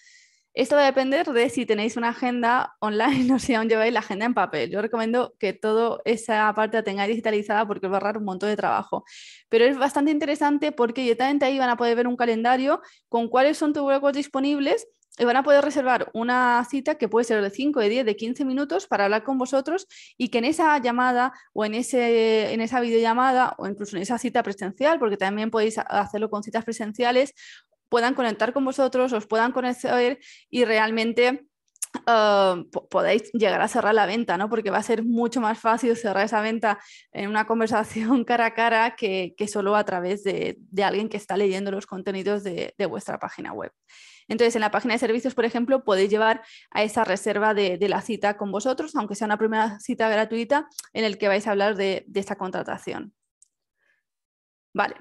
Esto va a depender de si tenéis una agenda online <laughs> o si aún lleváis la agenda en papel. Yo recomiendo que toda esa parte la tengáis digitalizada porque os va a ahorrar un montón de trabajo. Pero es bastante interesante porque directamente ahí van a poder ver un calendario con cuáles son tus huecos disponibles y van a poder reservar una cita que puede ser de 5, de 10, de 15 minutos para hablar con vosotros y que en esa llamada o en, ese, en esa videollamada o incluso en esa cita presencial, porque también podéis hacerlo con citas presenciales, puedan conectar con vosotros, os puedan conocer y realmente eh, podáis podéis llegar a cerrar la venta, ¿no? Porque va a ser mucho más fácil cerrar esa venta en una conversación <laughs> cara a cara que, que solo a través de, alguien que está leyendo los contenidos de, vuestra página web. Entonces, en la página de servicios, por ejemplo, podéis llevar a esa reserva de, de la cita con vosotros, aunque sea una primera cita gratuita, en el que vais a hablar de, esta contratación. Vale,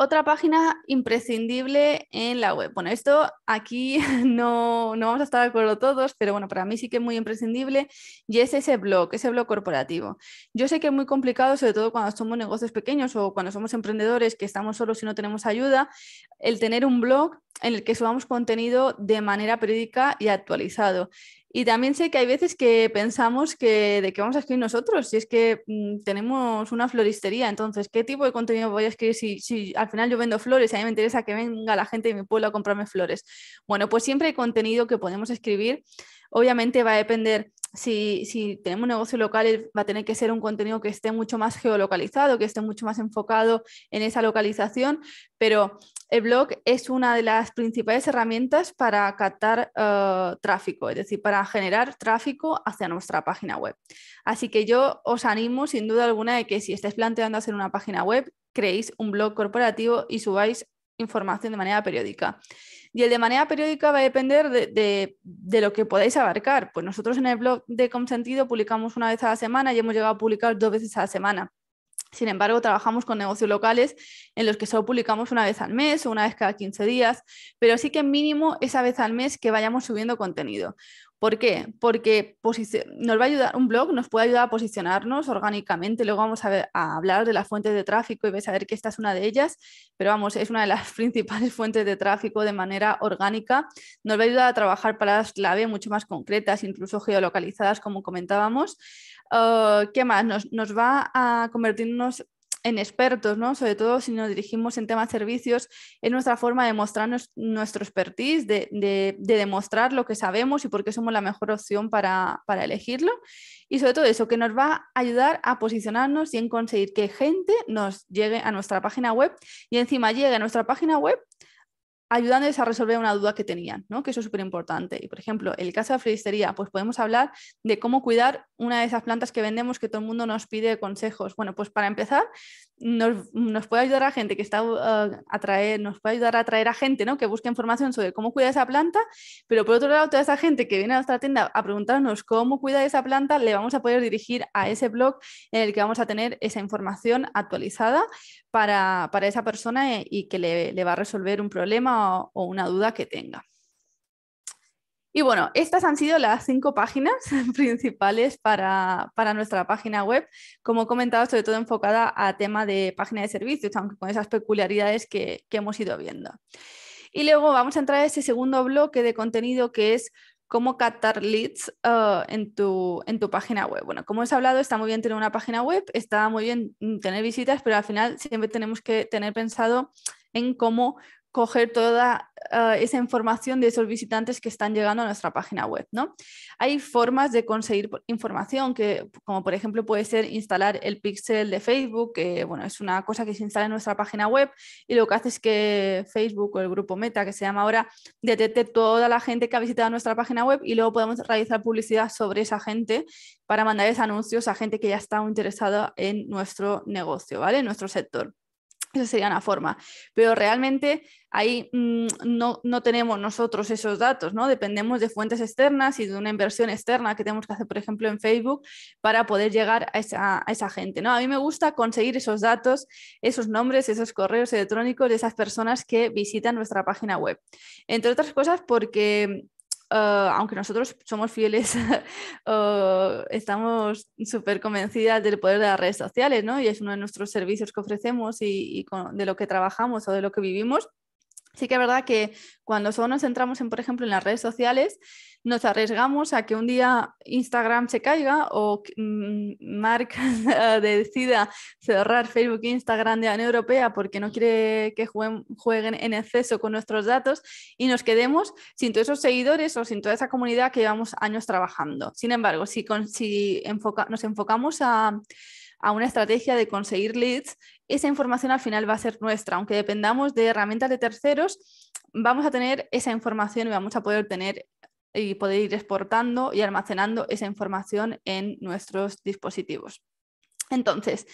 otra página imprescindible en la web. Bueno, esto aquí <laughs> no, no, vamos a estar de acuerdo todos, pero bueno, para mí sí que es muy imprescindible y es ese blog, ese blog corporativo. Yo sé que es muy complicado, sobre todo cuando somos negocios pequeños o cuando somos emprendedores que estamos solos y no tenemos ayuda, el tener un blog en el que subamos contenido de manera periódica y actualizado. Y también sé que hay veces que pensamos que de qué vamos a escribir nosotros, si es que mm, tenemos una floristería, entonces, ¿qué tipo de contenido voy a escribir si, si, al final yo vendo flores y a mí me interesa que venga la gente de mi pueblo a comprarme flores? Bueno, pues siempre hay contenido que podemos escribir. Obviamente va a depender si, tenemos un negocio local, va a tener que ser un contenido que esté mucho más geolocalizado, que esté mucho más enfocado en esa localización, pero el blog es una de las principales herramientas para captar eh, tráfico, es decir, para generar tráfico hacia nuestra página web. Así que yo os animo sin duda alguna de que si estáis planteando hacer una página web, creéis un blog corporativo y subáis información de manera periódica. Y el de manera periódica va a depender de, de, lo que podáis abarcar. Pues nosotros en el blog de Consentido publicamos una vez a la semana y hemos llegado a publicar dos veces a la semana. Sin embargo, trabajamos con negocios locales en los que solo publicamos una vez al mes o una vez cada 15 días, pero sí que mínimo esa vez al mes que vayamos subiendo contenido. ¿Por qué? Porque nos va a ayudar, un blog nos puede ayudar a posicionarnos orgánicamente. Luego vamos a, hablar de las fuentes de tráfico y vais a ver que esta es una de ellas, pero vamos, es una de las <laughs> principales fuentes de tráfico de manera orgánica. Nos va a ayudar a trabajar palabras clave mucho más concretas, incluso geolocalizadas, como comentábamos. Ah, ¿Qué más? Nos, nos va a convertirnos en expertos, ¿no? Sobre todo si nos dirigimos en temas servicios, es nuestra forma de mostrarnos nuestro expertise, de, demostrar lo que sabemos y por qué somos la mejor opción para, para, elegirlo. Y sobre todo eso, que nos va a ayudar a posicionarnos y en conseguir que gente nos llegue a nuestra página web y encima llegue a nuestra página web ayudándoles a resolver una duda que tenían, que eso es súper importante. Y por ejemplo, el caso de la floristería, pues podemos hablar de cómo cuidar una de esas plantas que vendemos que todo el mundo nos pide consejos. Bueno, pues para empezar, nos, nos puede ayudar a gente que está eh, a traer, nos puede ayudar a atraer a gente que busque información sobre cómo cuidar esa planta, pero por otro lado, toda esa gente que viene a nuestra tienda a preguntarnos cómo cuidar esa planta, le vamos a poder dirigir a ese blog en el que vamos a tener esa información actualizada para, esa persona eh, y, que le, le va a resolver un problema o, una duda que tenga. Y bueno, estas han sido las cinco páginas <laughs> principales para, nuestra página web. Como he comentado, sobre todo enfocada a tema de página de servicios, aunque con esas peculiaridades que, hemos ido viendo. Y luego vamos a entrar a ese segundo bloque de contenido que es cómo captar leads uh, en, tu, en tu página web. Bueno, como os he hablado, está muy bien tener una página web, está muy bien tener visitas, pero al final siempre tenemos que tener pensado en cómo coger toda eh, esa información de esos visitantes que están llegando a nuestra página web. Hay formas de conseguir información, que, como por ejemplo puede ser instalar el pixel de Facebook, que bueno, es una cosa que se instala en nuestra página web y lo que hace es que Facebook o el grupo Meta, que se llama ahora, detecte toda la gente que ha visitado nuestra página web y luego podemos realizar publicidad sobre esa gente para mandarles anuncios a gente que ya está interesada en nuestro negocio, ¿vale? En nuestro sector. Esa sería una forma, pero realmente ahí mm, no, tenemos nosotros esos datos, ¿no? Dependemos de fuentes externas y de una inversión externa que tenemos que hacer, por ejemplo, en Facebook para poder llegar a esa, a esa gente, ¿no? A mí me gusta conseguir esos datos, esos nombres, esos correos electrónicos de esas personas que visitan nuestra página web. Entre otras cosas porque eh, aunque nosotros somos fieles, <laughs> eh, estamos súper convencidas del poder de las redes sociales, ¿no? Y es uno de nuestros servicios que ofrecemos y, de lo que trabajamos o de lo que vivimos. Sí que es verdad que cuando solo nos centramos en, por ejemplo, en las redes sociales, nos arriesgamos a que un día Instagram se caiga o mm, Mark <laughs> decida cerrar Facebook e Instagram de la Unión Europea porque no quiere que jueguen, en exceso con nuestros datos y nos quedemos sin todos esos seguidores o sin toda esa comunidad que llevamos años trabajando. Sin embargo, si, nos enfocamos a a una estrategia de conseguir leads, esa información al final va a ser nuestra. Aunque dependamos de herramientas de terceros, vamos a tener esa información y vamos a poder tener y poder ir exportando y almacenando esa información en nuestros dispositivos. Entonces,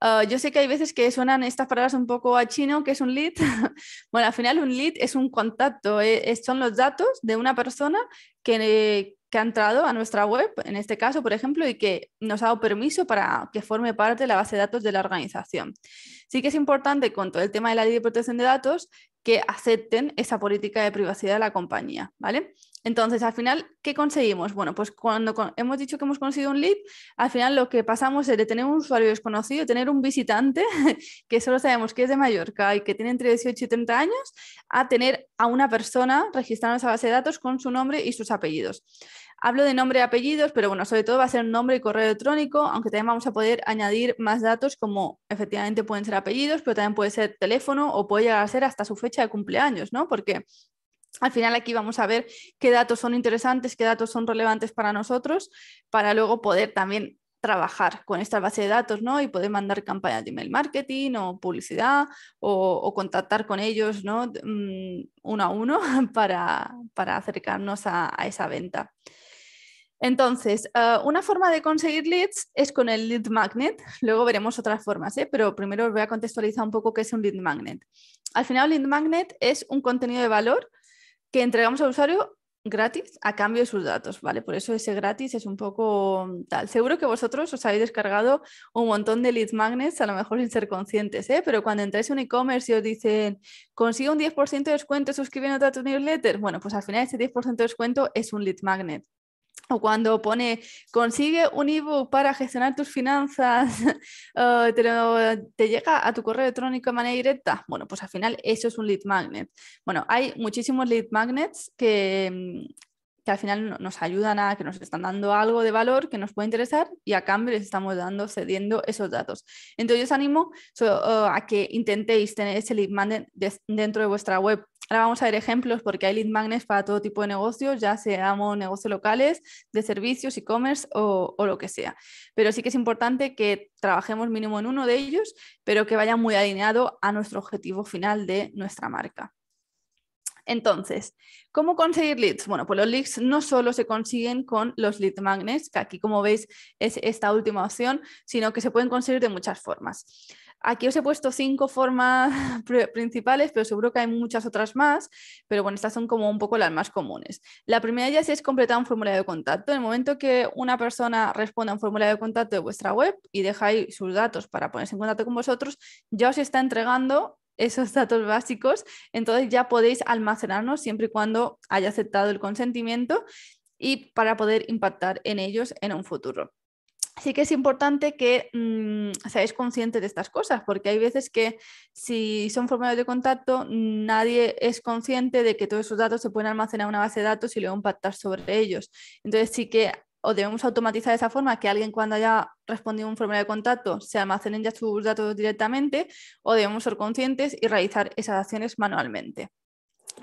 ah, yo sé que hay veces que suenan estas palabras un poco a chino, que es un lead. <laughs> bueno, al final un lead es un contacto, eh, son los datos de una persona que, eh, que, ha entrado a nuestra web, en este caso, por ejemplo, y que nos ha dado permiso para que forme parte de la base de datos de la organización. Sí que es importante con todo el tema de la ley de protección de datos que acepten esa política de privacidad de la compañía, ¿vale? Entonces, al final, ¿qué conseguimos? Bueno, pues cuando hemos dicho que hemos conseguido un lead, al final lo que pasamos es de tener un usuario desconocido, tener un visitante <laughs> que solo sabemos que es de Mallorca y que tiene entre 18 y 30 años, a tener a una persona registrada en esa base de datos con su nombre y sus apellidos. Hablo de nombre y apellidos, pero bueno, sobre todo va a ser nombre y correo electrónico, aunque también vamos a poder añadir más datos como efectivamente pueden ser apellidos, pero también puede ser teléfono o puede llegar a ser hasta su fecha de cumpleaños, ¿no? Porque al final aquí vamos a ver qué datos son interesantes, qué datos son relevantes para nosotros, para luego poder también trabajar con esta base de datos, ¿no? Y poder mandar campañas de email marketing o publicidad o, contactar con ellos, ¿no? Mm, uno a uno <laughs> para, acercarnos a, esa venta. Entonces, eh, una forma de conseguir leads es con el lead magnet. Luego veremos otras formas, ¿eh? pero primero voy a contextualizar un poco qué es un lead magnet. Al final, lead magnet es un contenido de valor que entregamos al usuario gratis a cambio de sus datos, ¿vale? Por eso ese gratis es un poco tal. Seguro que vosotros os habéis descargado un montón de lead magnets, a lo mejor sin ser conscientes, ¿eh? Pero cuando entráis en e-commerce y os dicen, consigue un 10% de descuento suscribiéndote a tu newsletter, bueno, pues al final ese 10% de descuento es un lead magnet o cuando pone, consigue un ebook para gestionar tus finanzas, <laughs> eh, te, llega a tu correo electrónico de manera directa. Bueno, pues al final eso es un lead magnet. Bueno, hay muchísimos lead magnets que, mm, al final nos ayudan a, que nos están dando algo de valor que nos puede interesar y a cambio les estamos dando, cediendo esos datos. Entonces yo os animo eh, a que intentéis tener ese lead magnet dentro de vuestra web Ahora vamos a ver ejemplos porque hay lead magnets para todo tipo de negocios, ya seamos negocios locales, de servicios, e-commerce o, lo que sea. Pero sí que es importante que trabajemos mínimo en uno de ellos, pero que vaya muy alineado a nuestro objetivo final de nuestra marca. Entonces, ¿cómo conseguir leads? Bueno, pues los leads no solo se consiguen con los lead magnets, que aquí como veis es esta última opción, sino que se pueden conseguir de muchas formas. Aquí os he puesto cinco formas <laughs> principales, pero seguro que hay muchas otras más, pero bueno, estas son como un poco las más comunes. La primera ya es completar un formulario de contacto. En el momento que una persona responda a un formulario de contacto de vuestra web y dejáis sus datos para ponerse en contacto con vosotros, ya os está entregando esos <laughs> datos básicos, entonces ya podéis almacenarnos siempre y cuando haya aceptado el consentimiento y para poder impactar en ellos en un futuro. Así que es importante que mm, seáis conscientes de estas cosas, porque hay veces que si son formularios de contacto, nadie es consciente de que todos esos datos se pueden almacenar en una base de datos y luego impactar sobre ellos. Entonces sí que o debemos automatizar de esa forma que alguien cuando haya respondido un formulario de contacto se almacenen ya sus datos directamente, o debemos ser conscientes y realizar esas acciones manualmente.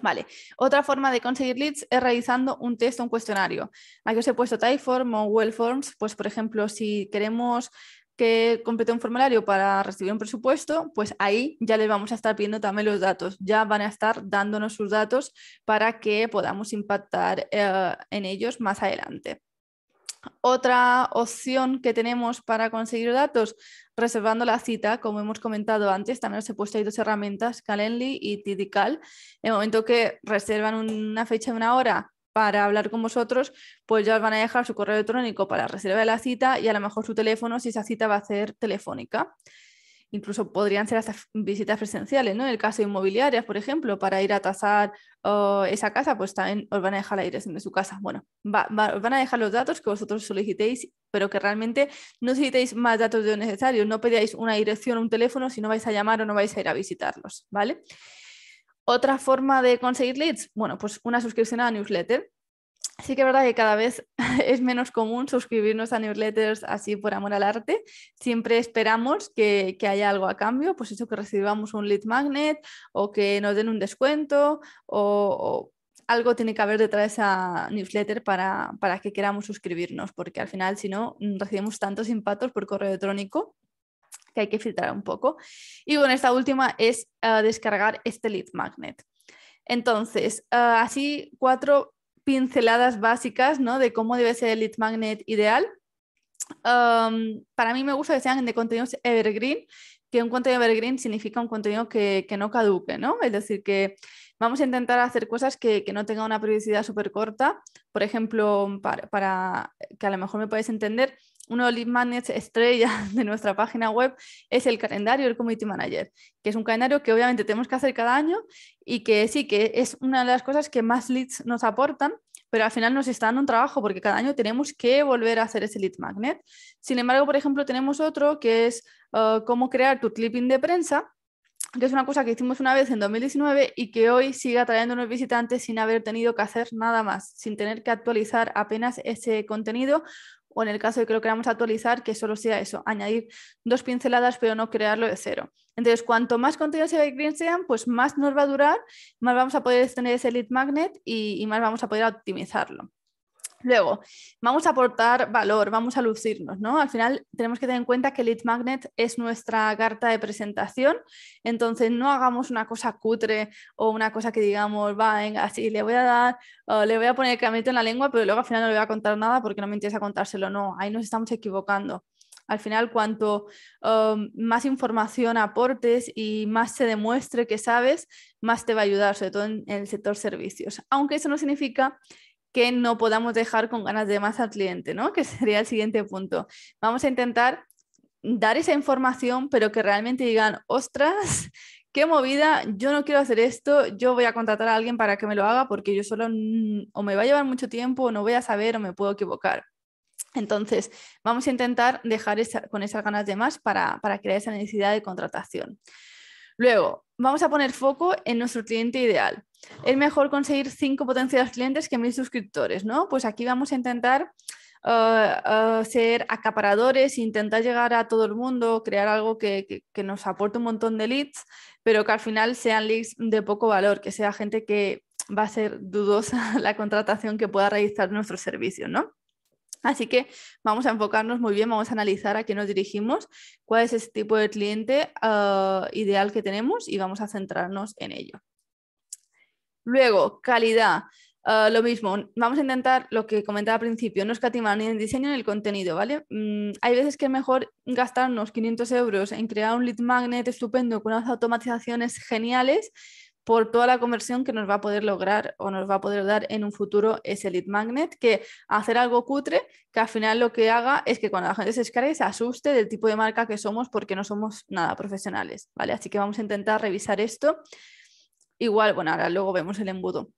Vale, otra forma de conseguir leads es realizando un test o un cuestionario. Aquí os he puesto Typeform o Wellforms, pues por ejemplo, si queremos que complete un formulario para recibir un presupuesto, pues ahí ya les vamos a estar pidiendo también los datos, ya van a estar dándonos sus datos para que podamos impactar eh, en ellos más adelante. Otra opción que tenemos para conseguir datos, reservando la cita, como hemos comentado antes, también os he puesto ahí dos herramientas, Calendly y Tidical. En el momento que reservan una fecha de una hora para hablar con vosotros, pues ya os van a dejar su correo electrónico para reservar la cita y a lo mejor su teléfono si esa cita va a ser telefónica incluso podrían ser hasta visitas presenciales, ¿no? En el caso de inmobiliarias, por ejemplo, para ir a tasar oh, esa casa, pues también os van a dejar la dirección de su casa. Bueno, os van a dejar los datos que vosotros solicitéis, pero que realmente no solicitéis más datos de lo necesario, no pedíais una dirección o un teléfono si no vais a llamar o no vais a ir a visitarlos, ¿vale? Otra forma de conseguir leads, bueno, pues una suscripción a la newsletter sí que es verdad que cada vez <laughs> es menos común suscribirnos a newsletters así por amor al arte. Siempre esperamos que, haya algo a cambio, pues eso que recibamos un lead magnet o que nos den un descuento o, algo tiene que haber detrás de esa newsletter para, que queramos suscribirnos, porque al final si no mm, recibimos tantos impactos por correo electrónico que hay que filtrar un poco. Y bueno, esta última es ah, descargar este lead magnet. Entonces, ah, así cuatro pinceladas básicas ¿no? de cómo debe ser el lead magnet ideal. Um, para mí me gusta que sean de contenidos evergreen, que un contenido evergreen significa un contenido que, no caduque, ¿no? Es decir, que vamos a intentar hacer cosas que, no tengan una periodicidad súper corta. Por ejemplo, para, que a lo mejor me podéis entender, uno de los lead magnets estrella <laughs> de nuestra página web es el calendario del Community Manager, que es un calendario que obviamente tenemos que hacer cada año y que sí, que es una de las cosas que más leads nos aportan, pero al final nos está dando un trabajo porque cada año tenemos que volver a hacer ese lead magnet. Sin embargo, por ejemplo, tenemos otro que es eh, cómo crear tu clipping de prensa, que es una cosa que hicimos una vez en 2019 y que hoy sigue atrayendo unos visitantes sin haber tenido que hacer nada más, sin tener que actualizar apenas ese contenido o en el caso de que lo queramos actualizar, que solo sea eso, añadir dos pinceladas, pero no crearlo de cero. Entonces, cuanto más contenido de Green sean, pues más nos va a durar, más vamos a poder tener ese lead magnet y más vamos a poder optimizarlo. Luego, vamos a aportar valor, vamos a lucirnos, ¿no? Al final tenemos que tener en cuenta que Lead Magnet es nuestra carta de presentación, entonces no hagamos una cosa cutre o una cosa que digamos, va, venga, así le voy a dar, le voy a poner el caminito en la lengua, pero luego al final no le voy a contar nada porque no me interesa contárselo, no, ahí nos estamos equivocando. Al final, cuanto um, más información aportes y más se demuestre que sabes, más te va a ayudar, sobre todo en el sector servicios. Aunque eso no significa que no podamos dejar con ganas de más al cliente, ¿no? Que sería el siguiente punto. Vamos a intentar dar esa información, pero que realmente digan, ostras, qué movida, yo no quiero hacer esto, yo voy a contratar a alguien para que me lo haga porque yo solo o me va a llevar mucho tiempo, o no voy a saber o me puedo equivocar. Entonces, vamos a intentar dejar con esas ganas de más para crear esa necesidad de contratación. Luego, vamos a poner foco en nuestro cliente ideal es mejor conseguir cinco potenciales clientes que mil suscriptores, ¿no? Pues aquí vamos a intentar eh, eh, ser acaparadores, intentar llegar a todo el mundo, crear algo que, nos aporte un montón de leads, pero que al final sean leads de poco valor, que sea gente que va a ser dudosa <laughs> la contratación que pueda realizar nuestro servicio, ¿no? Así que vamos a enfocarnos muy bien, vamos a analizar a quién nos dirigimos, cuál es ese tipo de cliente eh, ideal que tenemos y vamos a centrarnos en ello. Luego, calidad. Ah, lo mismo, vamos a intentar lo que comentaba al principio, no escatimar ni en el diseño ni en el contenido, ¿vale? Mm, hay veces que es mejor gastarnos 500 euros en crear un lead magnet estupendo con unas automatizaciones geniales por toda la conversión que nos va a poder lograr o nos va a poder dar en un futuro ese lead magnet, que hacer algo cutre, que al final lo que haga es que cuando la gente se descargue se asuste del tipo de marca que somos porque no somos nada profesionales, ¿vale? Así que vamos a intentar revisar esto Igual, bueno, ahora luego vemos el embudo.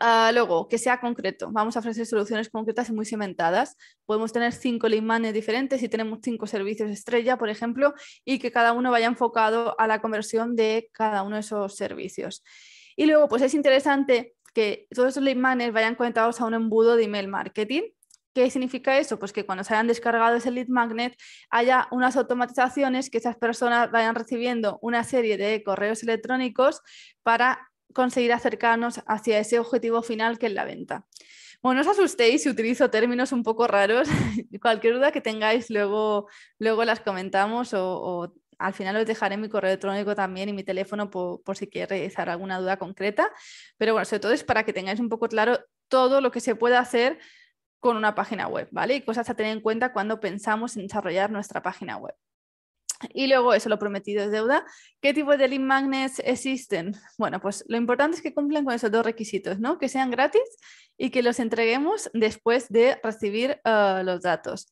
Ah, luego, que sea concreto. Vamos a ofrecer soluciones concretas y muy cimentadas. Podemos tener cinco imanes diferentes y tenemos cinco servicios estrella, por ejemplo, y que cada uno vaya enfocado a la conversión de cada uno de esos servicios. Y luego, pues es interesante que todos esos imanes vayan conectados a un embudo de email marketing ¿Qué significa eso? Pues que cuando se hayan descargado ese lead magnet haya unas automatizaciones que esas personas vayan recibiendo una serie de correos electrónicos para conseguir acercarnos hacia ese objetivo final que es la venta. Bueno, no os asustéis si utilizo términos un poco raros. <laughs> Cualquier duda que tengáis, luego, luego las comentamos o, al final os dejaré mi correo electrónico también y mi teléfono por, si queréis alguna duda concreta. Pero bueno, sobre todo es para que tengáis un poco claro todo lo que se puede hacer con una página web, ¿vale? Y cosas a tener en cuenta cuando pensamos en desarrollar nuestra página web. Y luego, eso lo prometido es deuda. ¿Qué tipo de lead magnets existen? Bueno, pues lo importante es que cumplan con esos dos requisitos, ¿no? Que sean gratis y que los entreguemos después de recibir eh, los datos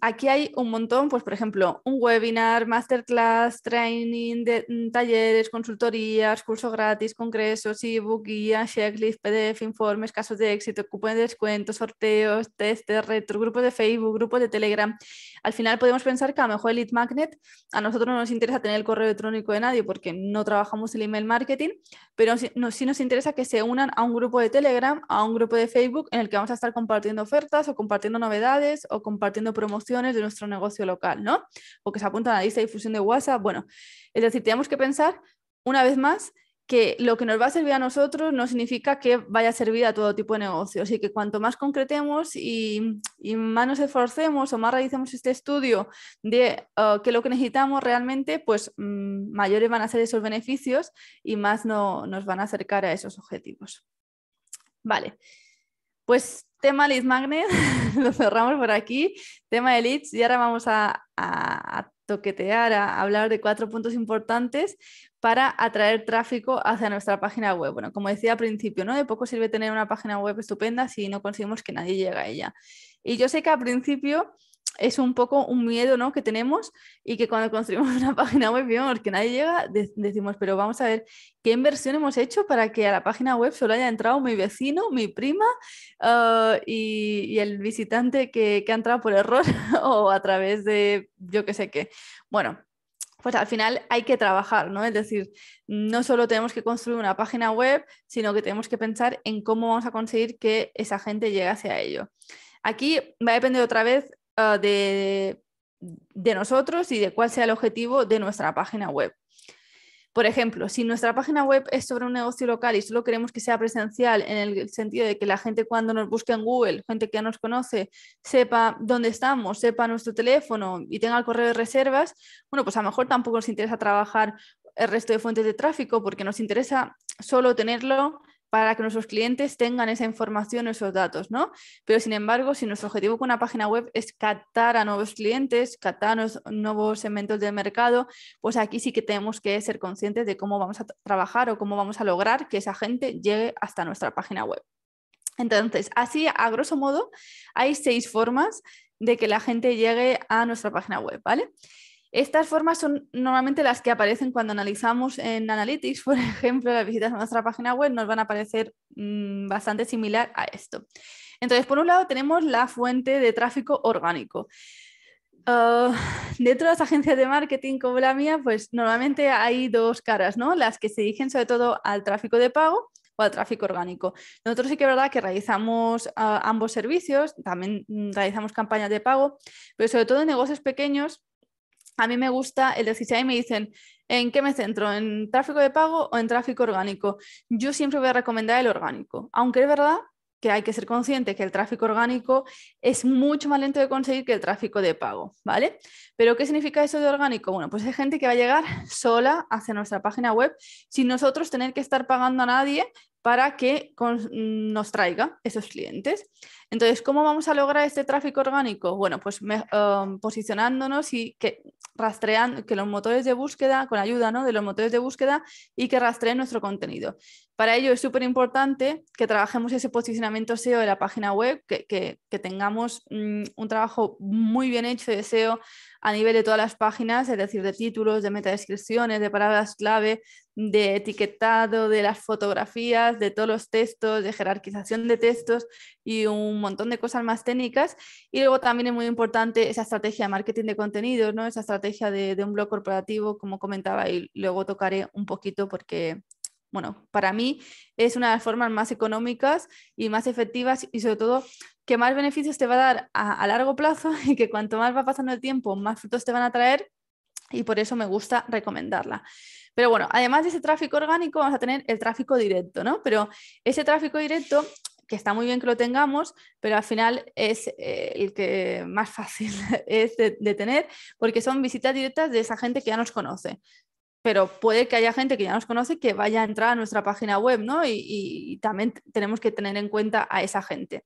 aquí hay un montón, pues por ejemplo, un webinar, masterclass, training, de, mm, talleres, consultorías, curso gratis, congresos, ebook, guía, checklist, PDF, informes, casos de éxito, cupones de descuentos sorteos, test retro, grupos de Facebook, grupos de Telegram. Al final podemos pensar que a lo mejor el lead magnet a nosotros no nos interesa tener el correo electrónico de nadie porque no trabajamos el email marketing, pero sí nos interesa que se unan a un grupo de Telegram, a un grupo de Facebook en el que vamos a estar compartiendo ofertas o compartiendo novedades o compartiendo promociones de nuestro negocio local, ¿no? O que se apuntan a la lista de difusión de WhatsApp. Bueno, es decir, tenemos que pensar una vez más que lo que nos va a servir a nosotros no significa que vaya a servir a todo tipo de negocio. Así que cuanto más concretemos y, más nos esforcemos o más realicemos este estudio de que uh, qué es lo que necesitamos realmente, pues mm, mayores van a ser esos beneficios y más nos van a acercar a esos objetivos. Vale, pues tema leads magnet, <laughs> lo cerramos por aquí, tema de leads y ahora vamos a, toquetear, a hablar de cuatro puntos importantes para atraer tráfico hacia nuestra página web. Bueno, como decía al principio, ¿no? De poco sirve tener una página web estupenda si no conseguimos que nadie llegue a ella. Y yo sé que al principio es un poco un miedo ¿no? que tenemos y que cuando construimos <laughs> una página web vemos que nadie llega, decimos, pero vamos a ver, ¿qué inversión hemos hecho para que a la página web solo haya entrado mi vecino, mi prima ah, y, el visitante que, ha entrado por error <laughs> o a través de yo qué sé qué? Bueno, pues al final hay que trabajar, ¿no? Es decir, no solo tenemos que construir una página web, sino que tenemos que pensar en cómo vamos a conseguir que esa gente llegue hacia ello. Aquí va a depender otra vez Ah, de, nosotros y de cuál sea el objetivo de nuestra página web. Por ejemplo, si nuestra página web es sobre un negocio local y solo queremos que sea presencial en el sentido de que la gente cuando nos busque en Google, gente que nos conoce, sepa dónde estamos, sepa nuestro teléfono y tenga el correo de reservas, bueno, pues a lo mejor tampoco nos interesa trabajar el resto de fuentes de tráfico porque nos interesa solo tenerlo para que nuestros clientes tengan esa información, esos datos, ¿no? Pero sin embargo, si nuestro objetivo con una página web es captar a nuevos clientes, captar nuevos segmentos del mercado, pues aquí sí que tenemos que ser conscientes de cómo vamos a trabajar o cómo vamos a lograr que esa gente llegue hasta nuestra página web. Entonces, así a grosso modo, hay seis formas de que la gente llegue a nuestra página web, ¿vale? Estas formas son normalmente las que aparecen cuando analizamos en Analytics, <laughs> por ejemplo, las visitas a nuestra página web nos van a parecer mm, bastante similar a esto. Entonces, por un lado tenemos la fuente de tráfico orgánico. Ah, dentro de las agencias de marketing como la mía, pues normalmente hay dos caras, ¿no? Las que se dirigen sobre todo al tráfico de pago o al tráfico orgánico. Nosotros sí que es verdad que realizamos ah, ambos servicios, también mm, realizamos campañas de pago, pero sobre todo en negocios pequeños a mí me gusta el de ahí me dicen, ¿en qué me centro? ¿En tráfico de pago o en tráfico orgánico? Yo siempre voy a recomendar el orgánico, aunque es verdad que hay que ser consciente que el tráfico orgánico es mucho más lento de conseguir que el tráfico de pago, ¿vale? Pero ¿qué significa eso de orgánico? Bueno, pues hay gente que va a llegar <laughs> sola hacia nuestra página web sin nosotros tener que estar pagando a nadie para que mm, nos traiga esos clientes. Entonces, ¿cómo vamos a lograr este tráfico orgánico? Bueno, pues um, posicionándonos y que rastrean que los motores de búsqueda, con ayuda ¿no? de los motores de búsqueda y que rastreen nuestro contenido. Para ello es súper importante que trabajemos ese posicionamiento SEO de la página web, que, tengamos mm, un trabajo muy bien hecho de SEO a nivel de todas las páginas, es decir, de títulos, de metadescripciones, de palabras clave, de etiquetado, de las fotografías, de todos los textos, de jerarquización de textos y un montón de cosas más técnicas. Y luego también es muy importante esa estrategia de marketing de contenidos, ¿no? esa estrategia de, de un blog corporativo, como comentaba, y luego tocaré un poquito porque bueno, para mí es una de las formas más económicas y más efectivas y sobre todo que más beneficios te va a dar a, largo plazo <laughs> y que cuanto más va pasando el tiempo, más frutos te van a traer y por eso me gusta recomendarla. Pero bueno, además de ese tráfico orgánico, vamos a tener el tráfico directo, ¿no? Pero ese tráfico directo, que está muy bien que lo tengamos, pero al final es eh, el que más fácil <laughs> es de, tener porque son visitas directas de esa gente que ya nos conoce pero puede que haya gente que ya nos conoce que vaya a entrar a nuestra página web, ¿no? y, también tenemos que tener en cuenta a esa gente.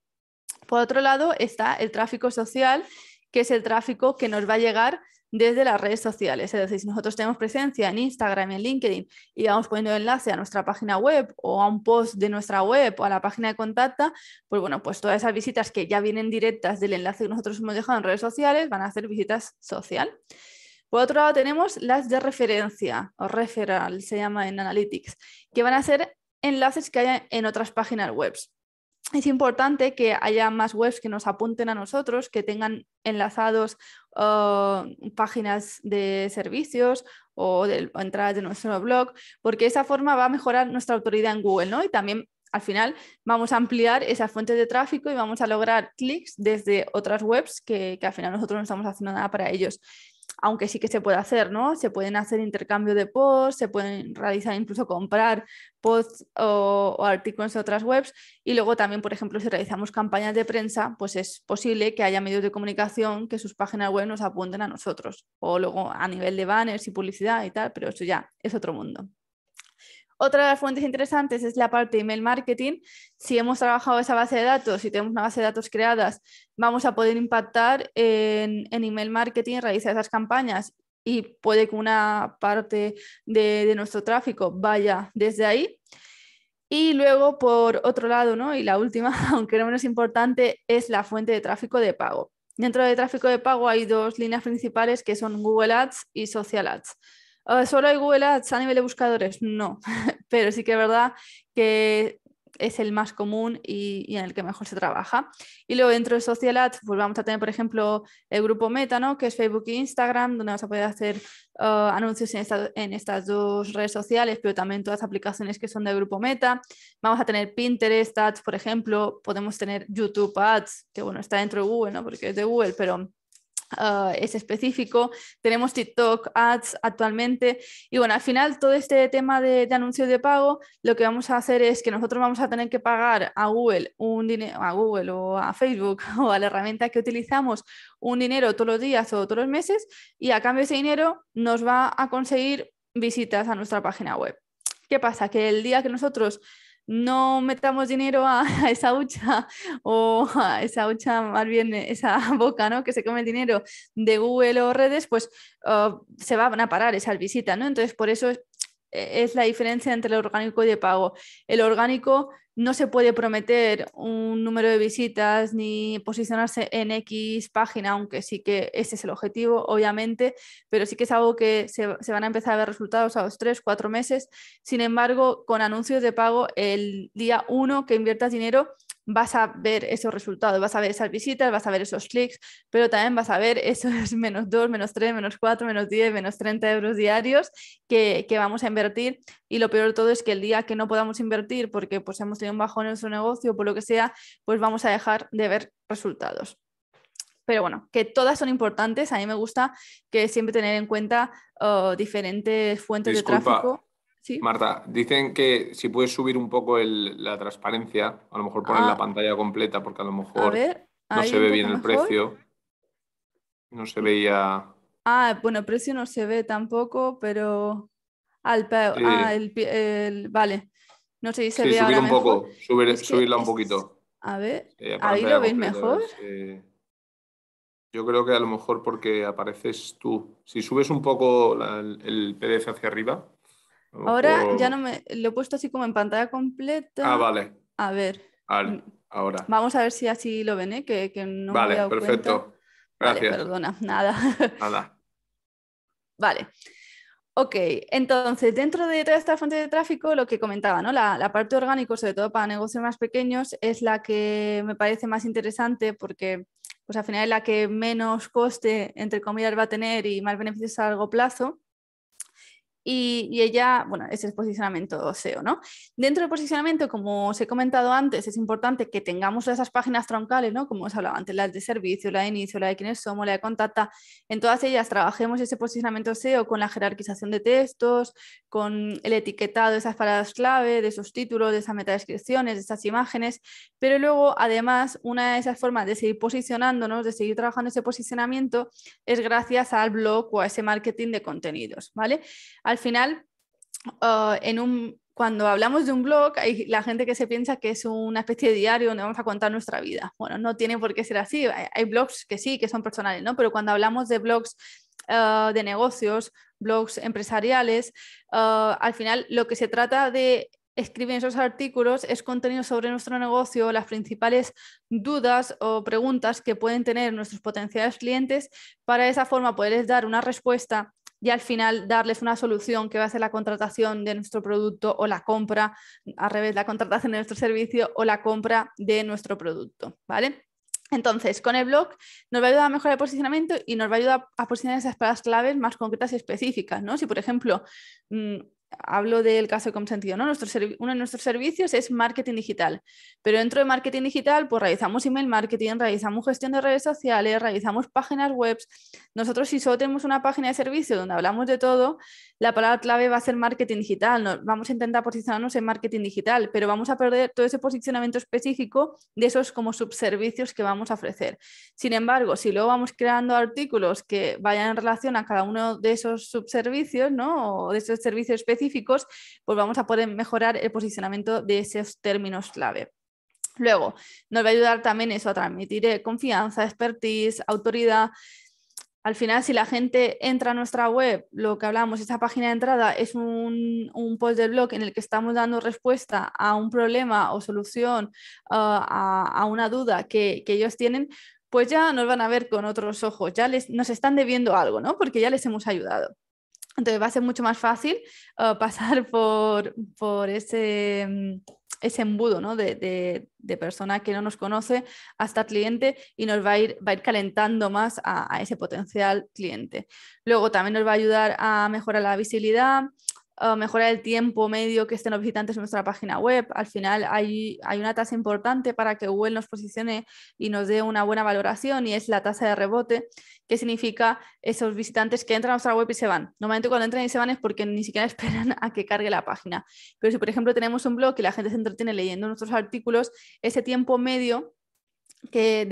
Por otro lado está el tráfico social, que es el tráfico que nos va a llegar desde las redes sociales. Es decir, si nosotros tenemos presencia en Instagram, en LinkedIn y vamos poniendo enlace a nuestra página web o a un post de nuestra web o a la página de contacto, pues bueno, pues todas esas visitas que ya vienen directas del enlace que nosotros hemos dejado en redes sociales van a ser visitas social. Por otro lado tenemos las de referencia o referral, se llama en Analytics, que van a ser enlaces que hay en otras páginas web es importante que haya más webs que nos apunten a nosotros, que tengan enlazados uh, páginas de servicios o, entradas de nuestro blog, porque esa forma va a mejorar nuestra autoridad en Google, ¿no? Y también al final vamos a ampliar esa fuentes de tráfico y vamos a lograr clics desde otras webs que, que, al final nosotros no estamos haciendo nada para ellos aunque sí que se puede hacer, ¿no? Se pueden hacer intercambio de posts, se pueden realizar incluso comprar posts o, artículos de otras webs y luego también, por ejemplo, si realizamos campañas de prensa, pues es posible que haya medios de comunicación que sus páginas web nos apunten a nosotros o luego a nivel de banners y publicidad y tal, pero eso ya es otro mundo. Otra de las fuentes interesantes es la parte de email marketing. Si hemos trabajado esa base de datos, si tenemos una base de datos creadas, vamos a poder impactar en, email marketing, realizar esas campañas y puede que una parte de, nuestro tráfico vaya desde ahí. Y luego, por otro lado, ¿no? y la última, <laughs> aunque no menos importante, es la fuente de tráfico de pago. Dentro de tráfico de pago hay dos líneas principales que son Google Ads y Social Ads. Ah, solo hay Google Ads a nivel de buscadores, no, <laughs> pero sí que es verdad que es el más común y, en el que mejor se trabaja. Y luego dentro de Social Ads, pues vamos a tener, por ejemplo, el grupo Meta, ¿no? que es Facebook e Instagram, donde vamos a poder hacer ah, anuncios en, estas dos redes sociales, pero también todas las aplicaciones que son del grupo Meta. Vamos a tener Pinterest Ads, por ejemplo, podemos tener YouTube Ads, que bueno, está dentro de Google, ¿no? porque es de Google, pero Ah, es específico, tenemos TikTok Ads actualmente y bueno, al final todo este tema de, de, anuncios de pago, lo que vamos a hacer es que nosotros vamos a tener que pagar a Google un dinero, a Google o a Facebook <laughs> o a la herramienta que utilizamos un dinero todos los días o todos los meses y a cambio de ese dinero nos va a conseguir visitas a nuestra página web. ¿Qué pasa? Que el día que nosotros no metamos dinero a, <laughs> esa hucha o a esa hucha, más bien esa <laughs> boca ¿no? que se come el dinero de Google o redes, pues ah, se van a parar esas visitas, ¿no? Entonces, por eso es e-, es la diferencia entre el orgánico y el pago. El orgánico no se puede prometer un número de visitas ni posicionarse en X página, aunque sí que ese es el objetivo, obviamente, pero sí que es algo que se, van a empezar a ver resultados a los tres, cuatro meses. Sin embargo, con anuncios de pago, el día uno que inviertas dinero, vas a ver esos resultados, vas a ver esas visitas, vas a ver esos clics, pero también vas a ver esos <laughs> menos 2, menos 3, menos 4, menos 10, menos 30 euros diarios que, vamos a invertir. Y lo peor de todo es que el día que no podamos invertir porque pues, hemos tenido un bajón en nuestro negocio, por lo que sea, pues vamos a dejar de ver resultados pero bueno, que todas son importantes. A mí me gusta que siempre tener en cuenta oh, diferentes fuentes de tráfico. Marta, dicen que si puedes subir un poco la transparencia, a lo mejor ponen la ah. pantalla completa porque a lo mejor no se ve bien el precio. No se veía. Ah, bueno, el precio no se ve tampoco, pero. Ah, el, el, vale. No sé si se sí, subir un poco, subir, subirla un poquito. A ver, ahí lo veis mejor. Yo creo que a lo mejor porque apareces tú. Si subes un poco el PDF hacia arriba, Ahora ya oh. no me. Lo he puesto así como en pantalla completa. Ah, vale. A ver. Mm. ahora. Vamos a ver si así lo ven, ¿eh? que, no vale, me he dado perfecto. Gracias. perdona, <laughs> nada. Nada. vale. Ok, entonces dentro de toda esta fuente de tráfico, lo que comentaba, ¿no? La, la, parte orgánico, sobre todo para negocios más pequeños, es la que me parece más interesante porque pues al final es la que menos coste, entre comillas, va a tener y más beneficios a largo plazo. Y, ella, bueno, ese es el posicionamiento SEO, ¿no? Dentro del posicionamiento, como os he comentado antes, es importante que tengamos esas páginas troncales, ¿no? Como os hablaba antes, las de servicio, la de inicio, la de quiénes somos, la de contacta. En todas ellas trabajemos ese posicionamiento SEO con la jerarquización de textos, con el etiquetado de esas palabras clave, de esos títulos, de esas metadescripciones, de esas imágenes. Pero luego, además, una de esas formas de seguir posicionándonos, de seguir trabajando ese posicionamiento, es gracias al blog o a ese marketing de contenidos, ¿vale? al final, ah, cuando hablamos de un blog, hay la gente que se piensa que es una especie de diario donde vamos a contar nuestra vida. Bueno, no tiene por qué ser así. Hay, blogs que sí, que son personales, ¿no? Pero cuando hablamos de blogs ah, de negocios, blogs empresariales, ah, al final lo que se trata de escribir esos artículos es contenido sobre nuestro negocio, las principales dudas o preguntas que pueden tener nuestros potenciales clientes para de esa forma poderles dar una respuesta y al final darles una solución que va a ser la contratación de nuestro producto o la compra, al revés, la contratación de nuestro servicio o la compra de nuestro producto, ¿vale? Entonces, con el blog nos va a ayudar a mejorar el posicionamiento y nos va a ayudar a posicionar esas palabras claves más concretas y específicas, ¿no? Si, por ejemplo, mm, hablo del caso de consentido, ¿no? uno de nuestros servicios es marketing digital, pero dentro de marketing digital, pues realizamos email marketing, realizamos gestión de redes sociales, realizamos páginas web. Nosotros si solo tenemos una página de servicio donde hablamos de todo, la palabra clave va a ser marketing digital. vamos a intentar posicionarnos en marketing digital, pero vamos a perder todo ese posicionamiento específico de esos como subservicios que vamos a ofrecer. Sin embargo, si luego vamos creando artículos que vayan en relación a cada uno de esos subservicios, ¿no? O de esos servicios específicos, pues vamos a poder mejorar el posicionamiento de esos términos clave. Luego, nos va a ayudar también eso a transmitir eh, confianza, expertise, autoridad. Al final, si la gente entra a nuestra web, lo que hablábamos, esta página de entrada es un, post de blog en el que estamos dando respuesta a un problema o solución eh, a, una duda que, ellos tienen, pues ya nos van a ver con otros ojos, ya nos están debiendo algo, Porque ya les hemos ayudado. Entonces va a ser mucho más fácil uh, <laughs> pasar por, mm, ese, embudo de, persona que no nos conoce hasta cliente y nos va a ir, a ir calentando más a, ese potencial cliente. Luego también nos va a ayudar a mejorar la visibilidad, eh, mejora el tiempo medio que estén los visitantes en nuestra página web. Al final hay, una tasa importante para que Google nos posicione y nos dé una buena valoración y es la tasa de rebote, que significa esos visitantes que entran a nuestra web y se van. Normalmente cuando entran y se van es porque ni siquiera <laughs> esperan a que cargue la página. Pero si por ejemplo tenemos un blog y la gente se entretiene leyendo nuestros artículos, ese tiempo medio que,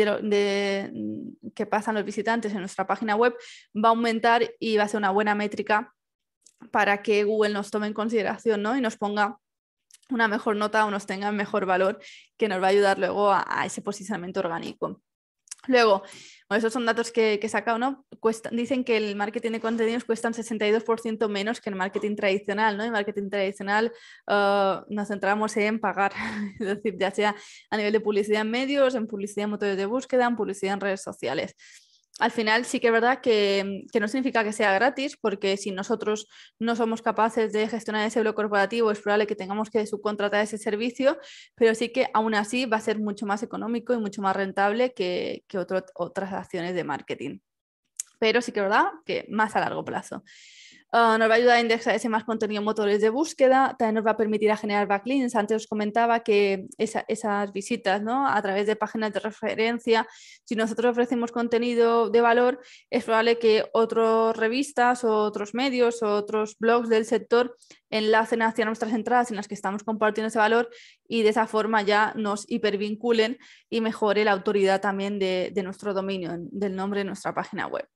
que pasan los visitantes en nuestra página web va a aumentar y va a ser una buena métrica para que Google nos tome en consideración y nos ponga una mejor nota o nos tenga mejor valor que nos va a ayudar luego a, ese posicionamiento orgánico. Luego, esos son datos que, saca he sacado, dicen que el marketing de contenidos cuesta un 62% menos que el marketing tradicional, ¿no? El marketing tradicional uh, nos centramos en pagar, <laughs> es decir, ya sea a nivel de publicidad en medios, en publicidad en motores de búsqueda, en publicidad en redes sociales al final sí que es verdad que, no significa que sea gratis, porque si nosotros no somos capaces de gestionar ese bloque corporativo, es probable que tengamos que subcontratar ese servicio, pero sí que aún así va a ser mucho más económico y mucho más rentable que, otras acciones de marketing. Pero sí que es verdad que más a largo plazo. Ah, nos va a ayudar a indexar ese más contenido en motores de búsqueda, también nos va a permitir a generar backlinks. Antes os comentaba que esas visitas ¿no? a través de páginas de referencia, si nosotros ofrecemos contenido de valor, es probable que otras revistas o otros medios o otros blogs del sector enlacen hacia nuestras entradas en las que estamos compartiendo ese valor y de esa forma ya nos hipervinculen y mejore la autoridad también de nuestro dominio, del nombre de nuestra página web.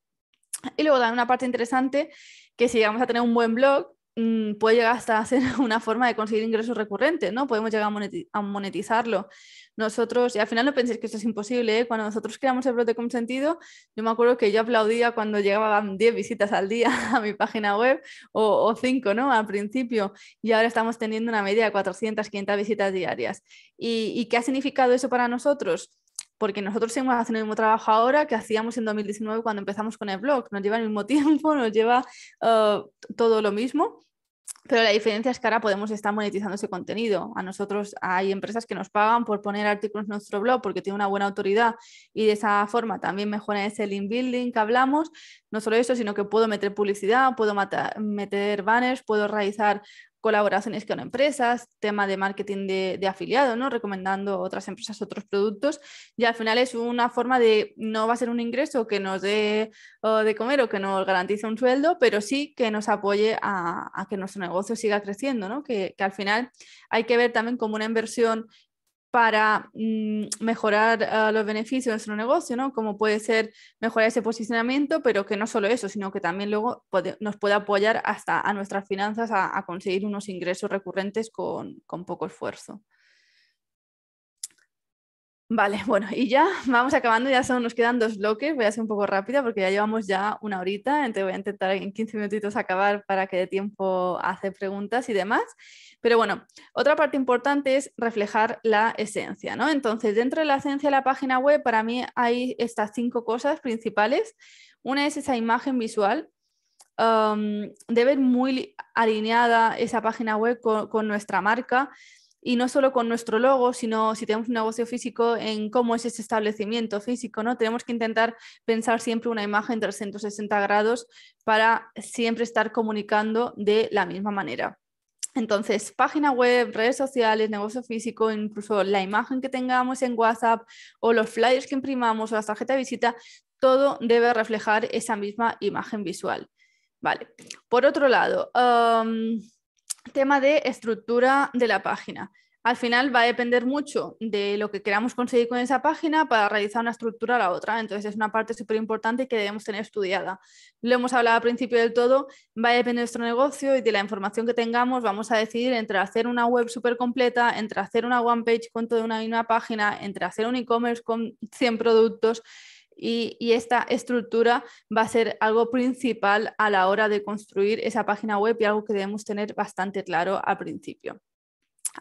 Y luego también una parte interesante, que si llegamos a tener un buen blog, mm, puede llegar hasta a ser <laughs> una forma de conseguir ingresos recurrentes, ¿no? Podemos llegar a monetizarlo. Nosotros, y al final no penséis que esto es imposible, ¿eh? cuando nosotros creamos el blog de consentido, yo me acuerdo que yo aplaudía cuando llegaban 10 visitas al día <laughs> a mi página web o, o 5, ¿no? Al principio, y ahora estamos teniendo una media de 400, 500 visitas diarias. y qué ha significado eso para nosotros? porque nosotros seguimos haciendo el mismo trabajo ahora que hacíamos en 2019 cuando empezamos con el blog. Nos lleva el mismo <laughs> tiempo, nos lleva eh, todo lo mismo, pero la diferencia es que ahora podemos estar monetizando ese contenido. A nosotros hay empresas que nos pagan por poner artículos en nuestro blog porque tiene una buena autoridad y de esa forma también mejora ese link building que hablamos. No solo eso, sino que puedo meter publicidad, puedo meter banners, puedo realizar colaboraciones con empresas, tema de marketing de, afiliados, afiliado, ¿no? recomendando otras empresas, otros productos. Y al final es una forma de, no va a ser un ingreso que nos dé de comer o que nos garantice un sueldo, pero sí que nos apoye a, que nuestro negocio siga creciendo, ¿no? que al final hay que ver también como una inversión para mm, mejorar ah, los beneficios de nuestro negocio, ¿no? Como puede ser mejorar ese posicionamiento, pero que no solo eso, sino que también luego nos puede apoyar hasta a nuestras finanzas a, conseguir unos ingresos recurrentes con poco esfuerzo. Vale, <laughs> bueno, y ya vamos acabando, ya son, nos quedan dos bloques, voy a ser un poco rápida porque ya llevamos ya una horita, entonces voy a intentar en 15 minutitos acabar para que dé tiempo a hacer preguntas y demás. Pero bueno, otra parte importante es reflejar la esencia, ¿no? Entonces, dentro de la esencia de la página web, para mí hay estas cinco cosas principales. Una es esa imagen visual, debe muy alineada esa página web con nuestra marca y no solo con nuestro logo, sino si tenemos un negocio físico, en cómo es ese establecimiento físico, ¿no? Tenemos que intentar pensar siempre una imagen 360 grados para siempre estar comunicando de la misma manera. Entonces, página web, redes sociales, negocio físico, incluso la imagen que tengamos en WhatsApp o los flyers que imprimamos o la tarjeta de visita, todo debe reflejar esa misma imagen visual. Vale. Por otro lado, tema de estructura de la página. Al final va a depender mucho de lo que queramos conseguir con esa página para realizar una estructura a la otra. Entonces es una parte súper importante que debemos tener estudiada. Lo hemos hablado al principio del todo, va a depender de nuestro negocio y de la información que tengamos. Vamos a decidir entre hacer una web súper completa, entre hacer una one page con toda una misma página, entre hacer un e-commerce con 100 productos y, esta estructura va a ser algo principal a la hora de construir esa página web y algo que debemos tener bastante claro al principio.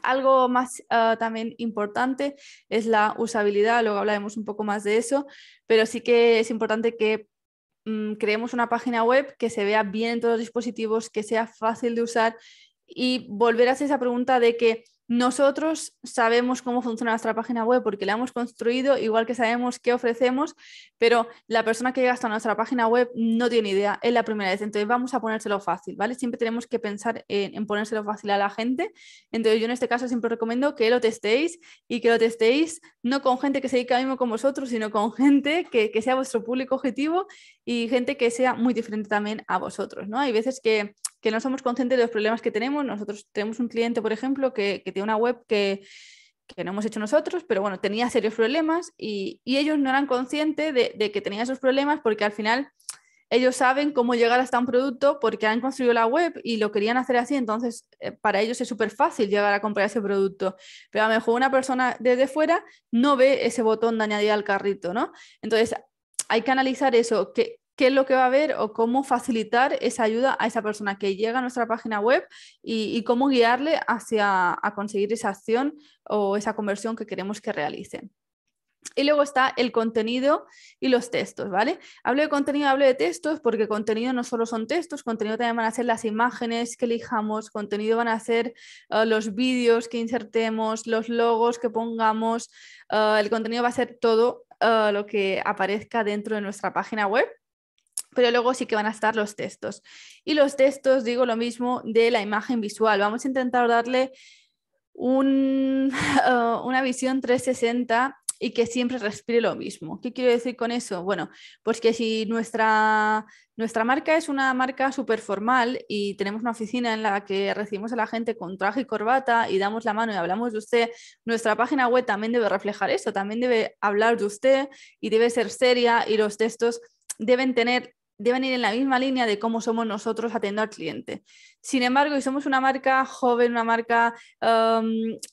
Algo más ah, también importante es la usabilidad, luego hablaremos un poco más de eso, pero sí que es importante que mm, creemos una página web que se vea bien en todos los dispositivos, que sea fácil de usar y volver a hacer esa pregunta de que nosotros sabemos cómo funciona nuestra página web porque la hemos construido, igual que sabemos qué ofrecemos, pero la persona que llega hasta nuestra página web no tiene idea, es la primera vez. Entonces vamos a ponérselo fácil, ¿vale? Siempre tenemos que pensar en, ponérselo fácil a la gente. Entonces yo en este caso siempre recomiendo que lo testéis y que lo testéis no con gente que se dedica mismo con vosotros, sino con <laughs> gente que, que sea vuestro público objetivo y gente que sea muy diferente también a vosotros, ¿no? Hay veces que que no somos conscientes de los problemas que tenemos. Nosotros tenemos un cliente, por ejemplo, que, tiene una web que, no hemos hecho nosotros, pero bueno, tenía serios problemas y, ellos no eran conscientes de, que tenía esos problemas porque al final ellos saben cómo llegar hasta un producto porque han construido la web y lo querían hacer así, entonces eh, para ellos es súper fácil llegar a comprar ese producto, pero a lo mejor una persona desde fuera no ve ese botón de añadir al carrito, ¿no? Entonces hay que analizar eso, que, qué es lo que va a haber o cómo facilitar esa ayuda a esa persona que llega a nuestra página web y, cómo guiarle hacia a conseguir esa acción o esa conversión que queremos que realicen. Y luego está el contenido y los textos, ¿vale? Hablo de contenido, hablo de textos, porque contenido no solo son textos, contenido también van a ser las imágenes que elijamos, contenido van a ser eh, los vídeos que insertemos, los logos que pongamos, eh, el contenido va a ser todo eh, lo que aparezca dentro de nuestra página web pero luego sí que van a estar los textos. Y los textos, digo lo mismo, de la imagen visual. Vamos a intentar darle <laughs> uh, una visión 360 y que siempre respire lo mismo. ¿Qué quiero decir con eso? Bueno, pues que si nuestra, nuestra marca es una marca súper formal y tenemos una oficina en la que recibimos a la gente con traje y corbata y damos la mano y hablamos de usted, nuestra página web también debe reflejar eso, también debe hablar de usted y debe ser seria y los textos deben tener deben ir en la misma línea de cómo somos nosotros atendiendo al cliente. Sin embargo, si somos una marca joven, una marca um,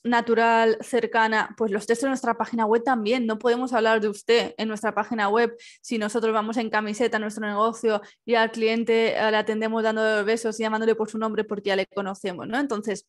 natural, cercana, pues los textos de nuestra página web también. No podemos hablar de usted en nuestra página web si nosotros vamos en camiseta a nuestro negocio y al cliente eh, le atendemos dándole besos y llamándole por su nombre porque ya le conocemos, ¿no? Entonces,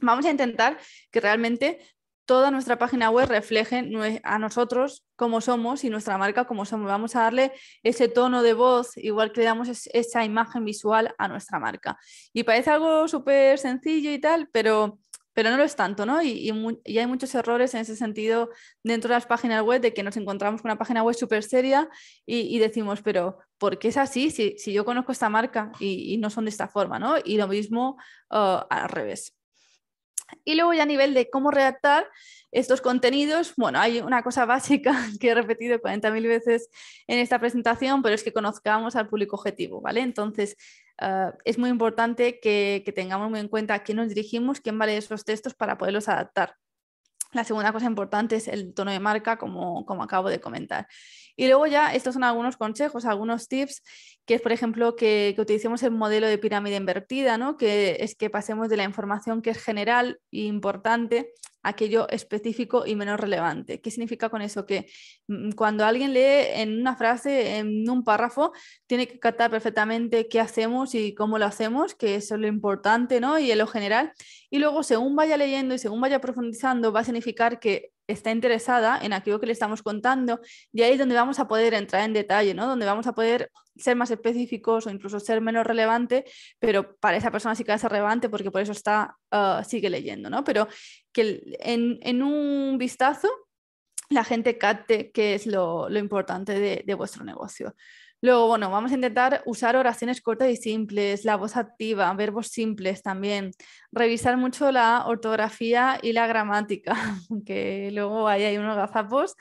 vamos a intentar que realmente toda nuestra página web refleje a nosotros cómo somos y nuestra marca como somos. Vamos a darle ese tono de voz, igual que le damos esa imagen visual a nuestra marca. Y parece algo súper sencillo y tal, pero, pero no lo es tanto, ¿no? Y, hay muchos errores en ese sentido dentro de las páginas web, de que nos encontramos con una página web súper seria y, decimos, pero ¿por qué es así si, yo conozco esta marca y, no son de esta forma, ¿no? Y lo mismo uh, al revés. Y luego ya a nivel de cómo redactar estos contenidos, bueno, hay una cosa <laughs> básica que he repetido 40.000 veces en esta presentación, pero es que conozcamos al público objetivo, ¿vale? Entonces, ah, es muy importante que, que, tengamos muy en cuenta a quién nos dirigimos, quién vale esos textos para poderlos adaptar. La segunda cosa importante es el tono de marca, como, como acabo de comentar. Y luego ya, estos son algunos consejos, algunos tips, que es, por ejemplo, que, que, utilicemos el modelo de pirámide invertida, ¿no? que es que pasemos de la información que es general e importante a aquello específico y menos relevante. ¿Qué significa con eso? Que mm, cuando alguien lee en una frase, en un párrafo, tiene que captar perfectamente qué hacemos y cómo lo hacemos, que eso es lo importante ¿no? y en lo general, y luego, según vaya leyendo y según vaya profundizando, va a significar que está interesada en aquello que le estamos contando y ahí es donde vamos a poder entrar en detalle, ¿no? Donde vamos a poder ser más específicos o incluso ser menos relevante, pero para esa persona sí que es relevante porque por eso ah, sigue leyendo, ¿no? Pero que en, un vistazo la gente capte qué es lo, importante de vuestro negocio. Luego, bueno, vamos a intentar usar oraciones cortas y simples, la voz activa, verbos simples también, revisar mucho la ortografía y la gramática, <laughs> que luego ahí hay unos gazapos.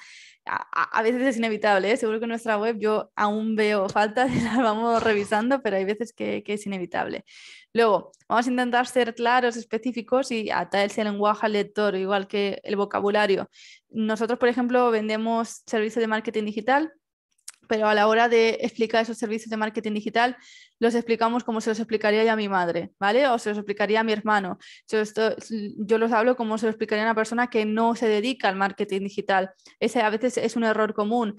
A, veces es inevitable, ¿eh? seguro que en nuestra web yo aún veo faltas y las <laughs> vamos revisando, pero hay veces que, es inevitable. Luego, vamos a intentar ser claros, específicos y atarse el lenguaje al lector, igual que el vocabulario. Nosotros, por ejemplo, vendemos servicios de marketing digital pero a la hora de explicar esos servicios de marketing digital, los explicamos como se los explicaría yo a mi madre, ¿vale? O se los explicaría a mi hermano. Yo, los hablo como se lo explicaría a una persona que no se dedica al marketing digital. Ese a veces es un error común.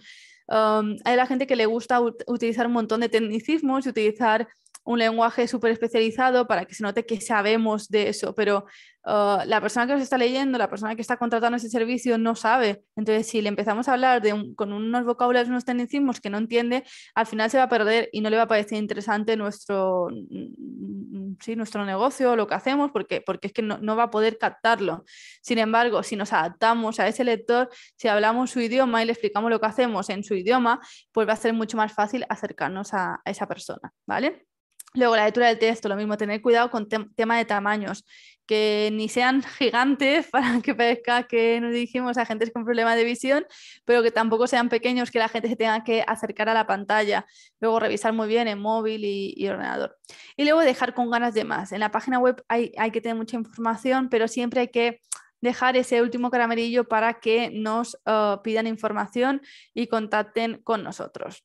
Um, hay la gente que le gusta utilizar un montón de tecnicismos y utilizar un lenguaje súper especializado para que se note que sabemos de eso, pero uh, la persona que nos está leyendo, la persona que está contratando ese servicio no sabe. Entonces, si le empezamos a hablar con unos vocabularios, unos tecnicismos que no entiende, al final se va a perder y no le va a parecer interesante nuestro, mm, sí, nuestro negocio, lo que hacemos, porque, porque es que no, va a poder captarlo. Sin embargo, si nos adaptamos a ese lector, si hablamos su idioma y le explicamos lo que hacemos en su idioma, pues va a ser mucho más fácil acercarnos a, a esa persona, ¿vale? Luego, la lectura del texto, lo mismo, tener cuidado con tema de tamaños, que ni sean <laughs> gigantes para que parezca que nos dijimos a gente con problemas de visión, pero que tampoco sean pequeños, que la gente se tenga que acercar a la pantalla. Luego, revisar muy bien en móvil y, ordenador. Y luego, dejar con ganas de más. En la página web hay, que tener mucha información, pero siempre hay que dejar ese último caramelillo para que nos eh, pidan información y contacten con nosotros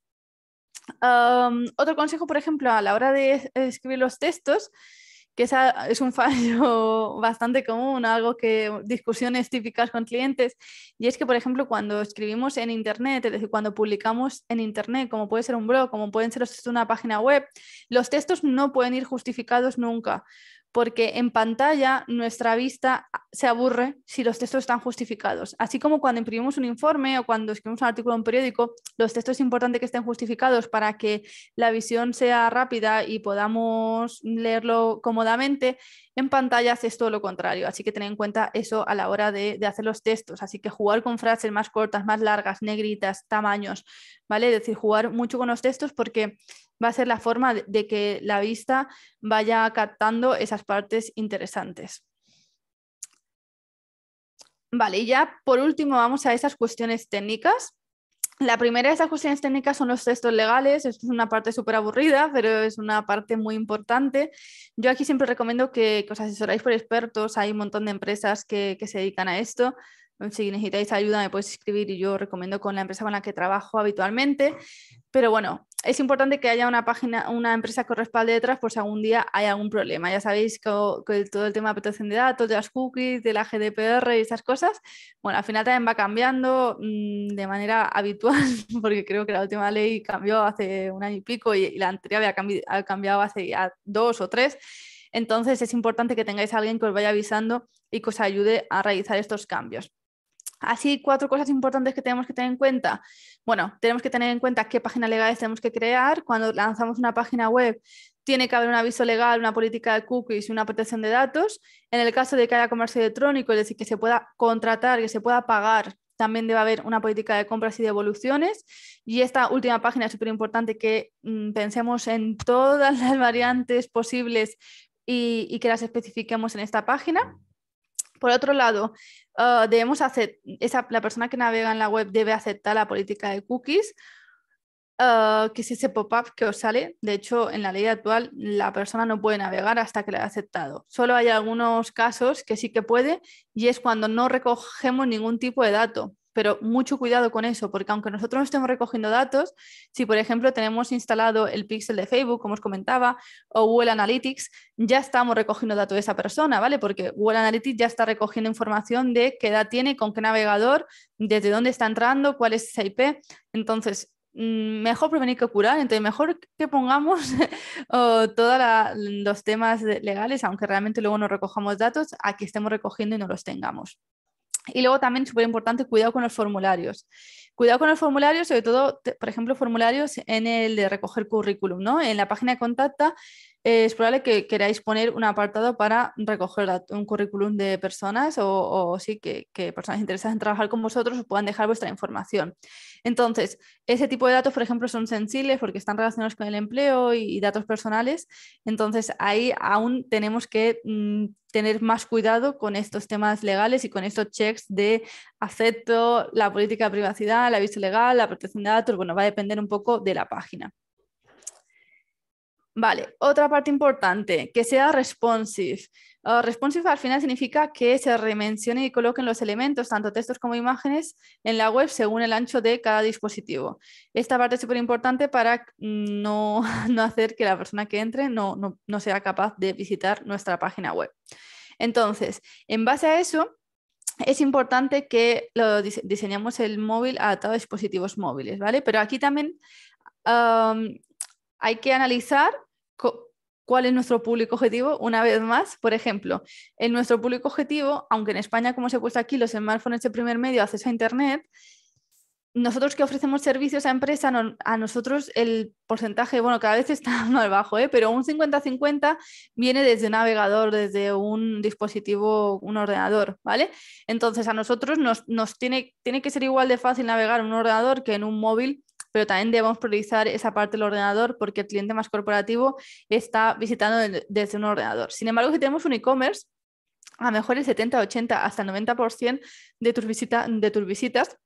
otro consejo, por ejemplo, a la hora de escribir los textos, que es un <laughs> fallo bastante común, algo que discusiones típicas con clientes, y es que, por ejemplo, cuando escribimos en Internet, es decir, cuando publicamos en Internet, como puede ser un blog, como pueden ser una página web, los textos no pueden ir justificados nunca porque en pantalla nuestra vista se aburre si los textos están justificados. Así como cuando imprimimos un informe o cuando escribimos un artículo en un periódico, los textos es importante que estén justificados para que la visión sea rápida y podamos leerlo cómodamente. En pantallas es todo lo contrario, así que tener en cuenta eso a la hora de, hacer los textos. Así que jugar con frases más cortas, más largas, negritas, tamaños, ¿vale? Es decir, jugar mucho con los textos porque va a ser la forma de, de que la vista vaya captando esas partes interesantes. Vale, y ya por último vamos a esas cuestiones técnicas. La primera de esas cuestiones técnicas son los textos legales. Esto es una parte súper aburrida, pero es una parte muy importante. Yo aquí siempre recomiendo que, os asesoráis por expertos. Hay un montón de empresas que, que se dedican a esto. Si necesitáis ayuda, me podéis escribir y yo recomiendo con la empresa con la que trabajo habitualmente. Pero bueno, es importante que haya una página, una empresa que respalde detrás por si algún día hay algún problema. Ya sabéis que, todo el tema de protección de datos, de las cookies, de la GDPR y esas cosas, bueno, al final también va cambiando mm, de manera <laughs> habitual, porque creo que la última ley cambió hace un año y pico y, la anterior había ha cambiado hace dos o tres. Entonces es importante que tengáis a alguien que os vaya avisando y que os ayude a realizar estos cambios. Así, cuatro cosas importantes que tenemos que tener en cuenta. Bueno, tenemos que tener en cuenta qué páginas legales tenemos que crear. Cuando lanzamos una página web, tiene que haber un aviso legal, una política de cookies y una protección de datos. En el caso de que haya comercio electrónico, es decir, que se pueda contratar, que se pueda pagar, también debe haber una política de compras y devoluciones. Y esta última página es súper importante que mm, pensemos en todas las <laughs> variantes posibles y, y que las especifiquemos en esta página. Por otro lado, ah, debemos la persona que navega en la web debe aceptar la política de cookies, ah, que es ese pop-up que os sale. De hecho, en la ley actual, la persona no puede navegar hasta que la haya aceptado. Solo hay algunos casos que sí que puede y es cuando no recogemos ningún tipo de dato pero mucho cuidado con eso, porque aunque nosotros no estemos recogiendo datos, si por ejemplo tenemos instalado el pixel de Facebook, como os comentaba, o Google Analytics, ya estamos recogiendo datos de esa persona, ¿vale? Porque Google Analytics ya está recogiendo información de qué edad tiene, con qué navegador, desde dónde está entrando, cuál es esa IP. Entonces, mm, mejor prevenir que curar, entonces mejor que pongamos <laughs> todos los temas legales, aunque realmente luego no recojamos datos, aquí estemos recogiendo y no los tengamos. Y luego también, súper importante, cuidado con los formularios. Cuidado con los formularios, sobre todo, por ejemplo, formularios en el de recoger currículum, ¿no? En la página de contacto eh, es probable que queráis poner un apartado para recoger un currículum de personas o, sí que, personas interesadas en trabajar con vosotros puedan dejar vuestra información. Entonces, ese tipo de datos, por ejemplo, son sensibles porque están relacionados con el empleo y, datos personales. Entonces, ahí aún tenemos que mm, tener más cuidado con estos temas legales y con estos checks de acepto, la política de privacidad, la aviso legal, la protección de datos. Bueno, va a depender un poco de la página. Vale, otra parte importante, que sea responsive. Uh, responsive al final significa que se remencione y coloquen los elementos, tanto textos como imágenes, en la web según el ancho de cada dispositivo. Esta parte es súper importante para mm, <laughs> no, hacer que la persona que entre no, sea capaz de visitar nuestra página web. Entonces, en base a eso, es importante que lo diseñemos el móvil adaptado a dispositivos móviles, ¿vale? Pero aquí también um, hay que analizar cuál es nuestro público objetivo. Una vez más, por ejemplo, en nuestro público objetivo, aunque en España, como se cuesta aquí, los smartphones de el primer medio acceso a Internet, nosotros que ofrecemos servicios a empresas, a nosotros el porcentaje, bueno, cada vez está <laughs> más bajo, ¿eh? pero un 50-50 viene desde un navegador, desde un dispositivo, un ordenador, ¿vale? Entonces a nosotros nos, tiene, tiene que ser igual de fácil navegar en un ordenador que en un móvil pero también debemos priorizar esa parte del ordenador porque el cliente más corporativo está visitando desde un ordenador. Sin embargo, si tenemos un e-commerce, a lo mejor el 70, 80, hasta el 90% de tus, visitas de tus visitas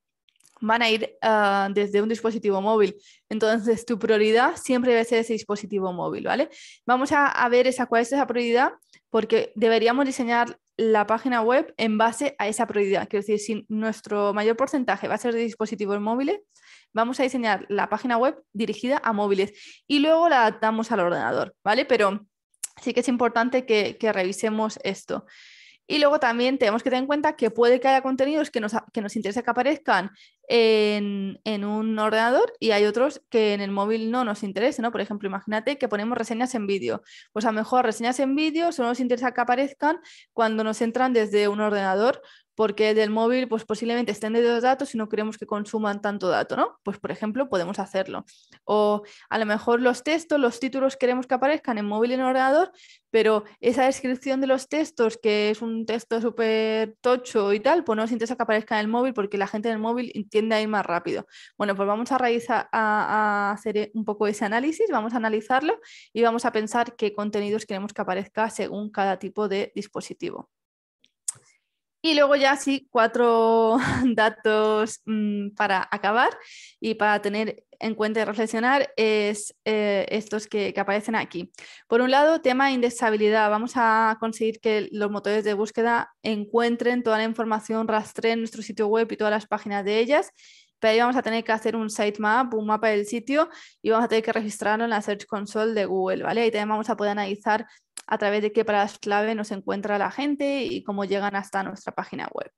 van a ir ah, desde un dispositivo móvil. Entonces, tu prioridad siempre debe ser ese dispositivo móvil, ¿vale? Vamos a, ver esa, cuál es esa prioridad, porque deberíamos diseñar la página web en base a esa prioridad. Quiero decir, si nuestro mayor porcentaje va a ser de dispositivos móviles, vamos a diseñar la página web dirigida a móviles y luego la adaptamos al ordenador, ¿vale? Pero sí que es importante que, revisemos esto. Y luego también tenemos que tener en cuenta que puede que haya contenidos que nos, que que aparezcan en, un ordenador y hay otros que en el móvil no nos interese, ¿no? Por ejemplo, imagínate que ponemos reseñas en vídeo. Pues a lo mejor reseñas en vídeo solo nos interesa que aparezcan cuando nos entran desde un ordenador porque del móvil pues posiblemente estén de dos datos y no queremos que consuman tanto dato, ¿no? Pues por ejemplo podemos hacerlo. O a lo mejor los textos, los títulos queremos que aparezcan en móvil y en ordenador, pero esa descripción de los textos, que es un texto súper tocho y tal, pues no nos interesa que aparezca en el móvil porque la gente en el móvil entiende ahí ir más rápido. Bueno, pues vamos a, realizar, a hacer eh, un poco ese análisis, vamos a analizarlo y vamos a pensar qué contenidos queremos que aparezca según cada tipo de dispositivo. Y luego ya sí, cuatro <laughs> datos mm, para acabar y para tener en cuenta y reflexionar es eh, estos que, aparecen aquí. Por un lado, tema de indexabilidad. Vamos a conseguir que los motores de búsqueda encuentren toda la información, rastreen nuestro sitio web y todas las páginas de ellas. Pero ahí vamos a tener que hacer un sitemap, un mapa del sitio y vamos a tener que registrarlo en la Search Console de Google, ¿vale? Ahí también vamos a poder analizar a través de qué palabras clave nos encuentra la gente y cómo llegan hasta nuestra página web.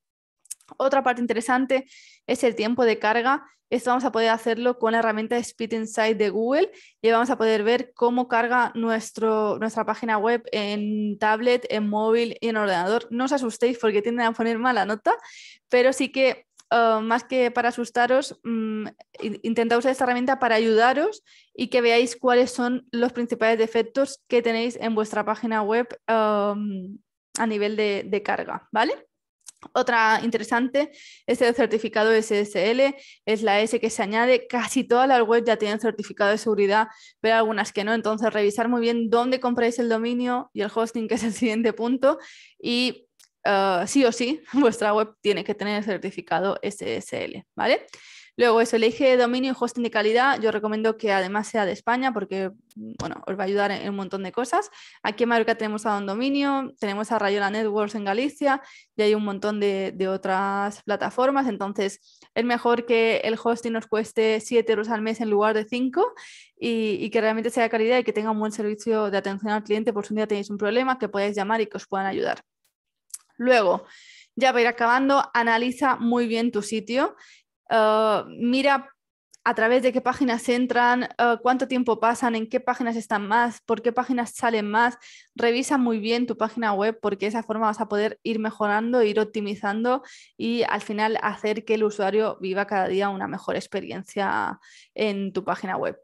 Otra parte interesante es el tiempo de carga. Esto vamos a poder hacerlo con la herramienta Speed Insight de Google y vamos a poder ver cómo carga nuestro, nuestra página web en tablet, en móvil y en ordenador. No os asustéis porque tienden a poner mala nota, pero sí que eh, más que para asustaros, mm, intentar intenta usar esta herramienta para ayudaros y que veáis cuáles son los principales defectos que tenéis en vuestra página web em, a nivel de, carga, ¿vale? Otra interesante es el certificado SSL, es la S que se añade. Casi todas las webs ya tienen certificado de seguridad, pero algunas que no. Entonces, revisar muy bien dónde compráis el dominio y el hosting, que es el siguiente punto, y Ah, sí o sí, <laughs> vuestra web tiene que tener el certificado SSL, ¿vale? Luego eso, elige dominio y hosting de calidad. Yo recomiendo que además sea de España porque, bueno, os va a ayudar en un montón de cosas. Aquí en Mallorca tenemos a Don Dominio, tenemos a Rayola Networks en Galicia y hay un montón de, otras plataformas. Entonces, es mejor que el hosting nos cueste 7 euros al mes en lugar de 5 y, y, que realmente sea de calidad y que tenga un buen servicio de atención al cliente por si un día tenéis un problema, que podáis llamar y que os puedan ayudar. Luego, ya para ir acabando, analiza muy bien tu sitio. Eh, mira a través de qué páginas entran, eh, cuánto tiempo pasan, en qué páginas están más, por qué páginas salen más. Revisa muy bien tu página web porque de esa forma vas a poder ir mejorando, ir optimizando y al final hacer que el usuario viva cada día una mejor experiencia en tu página web.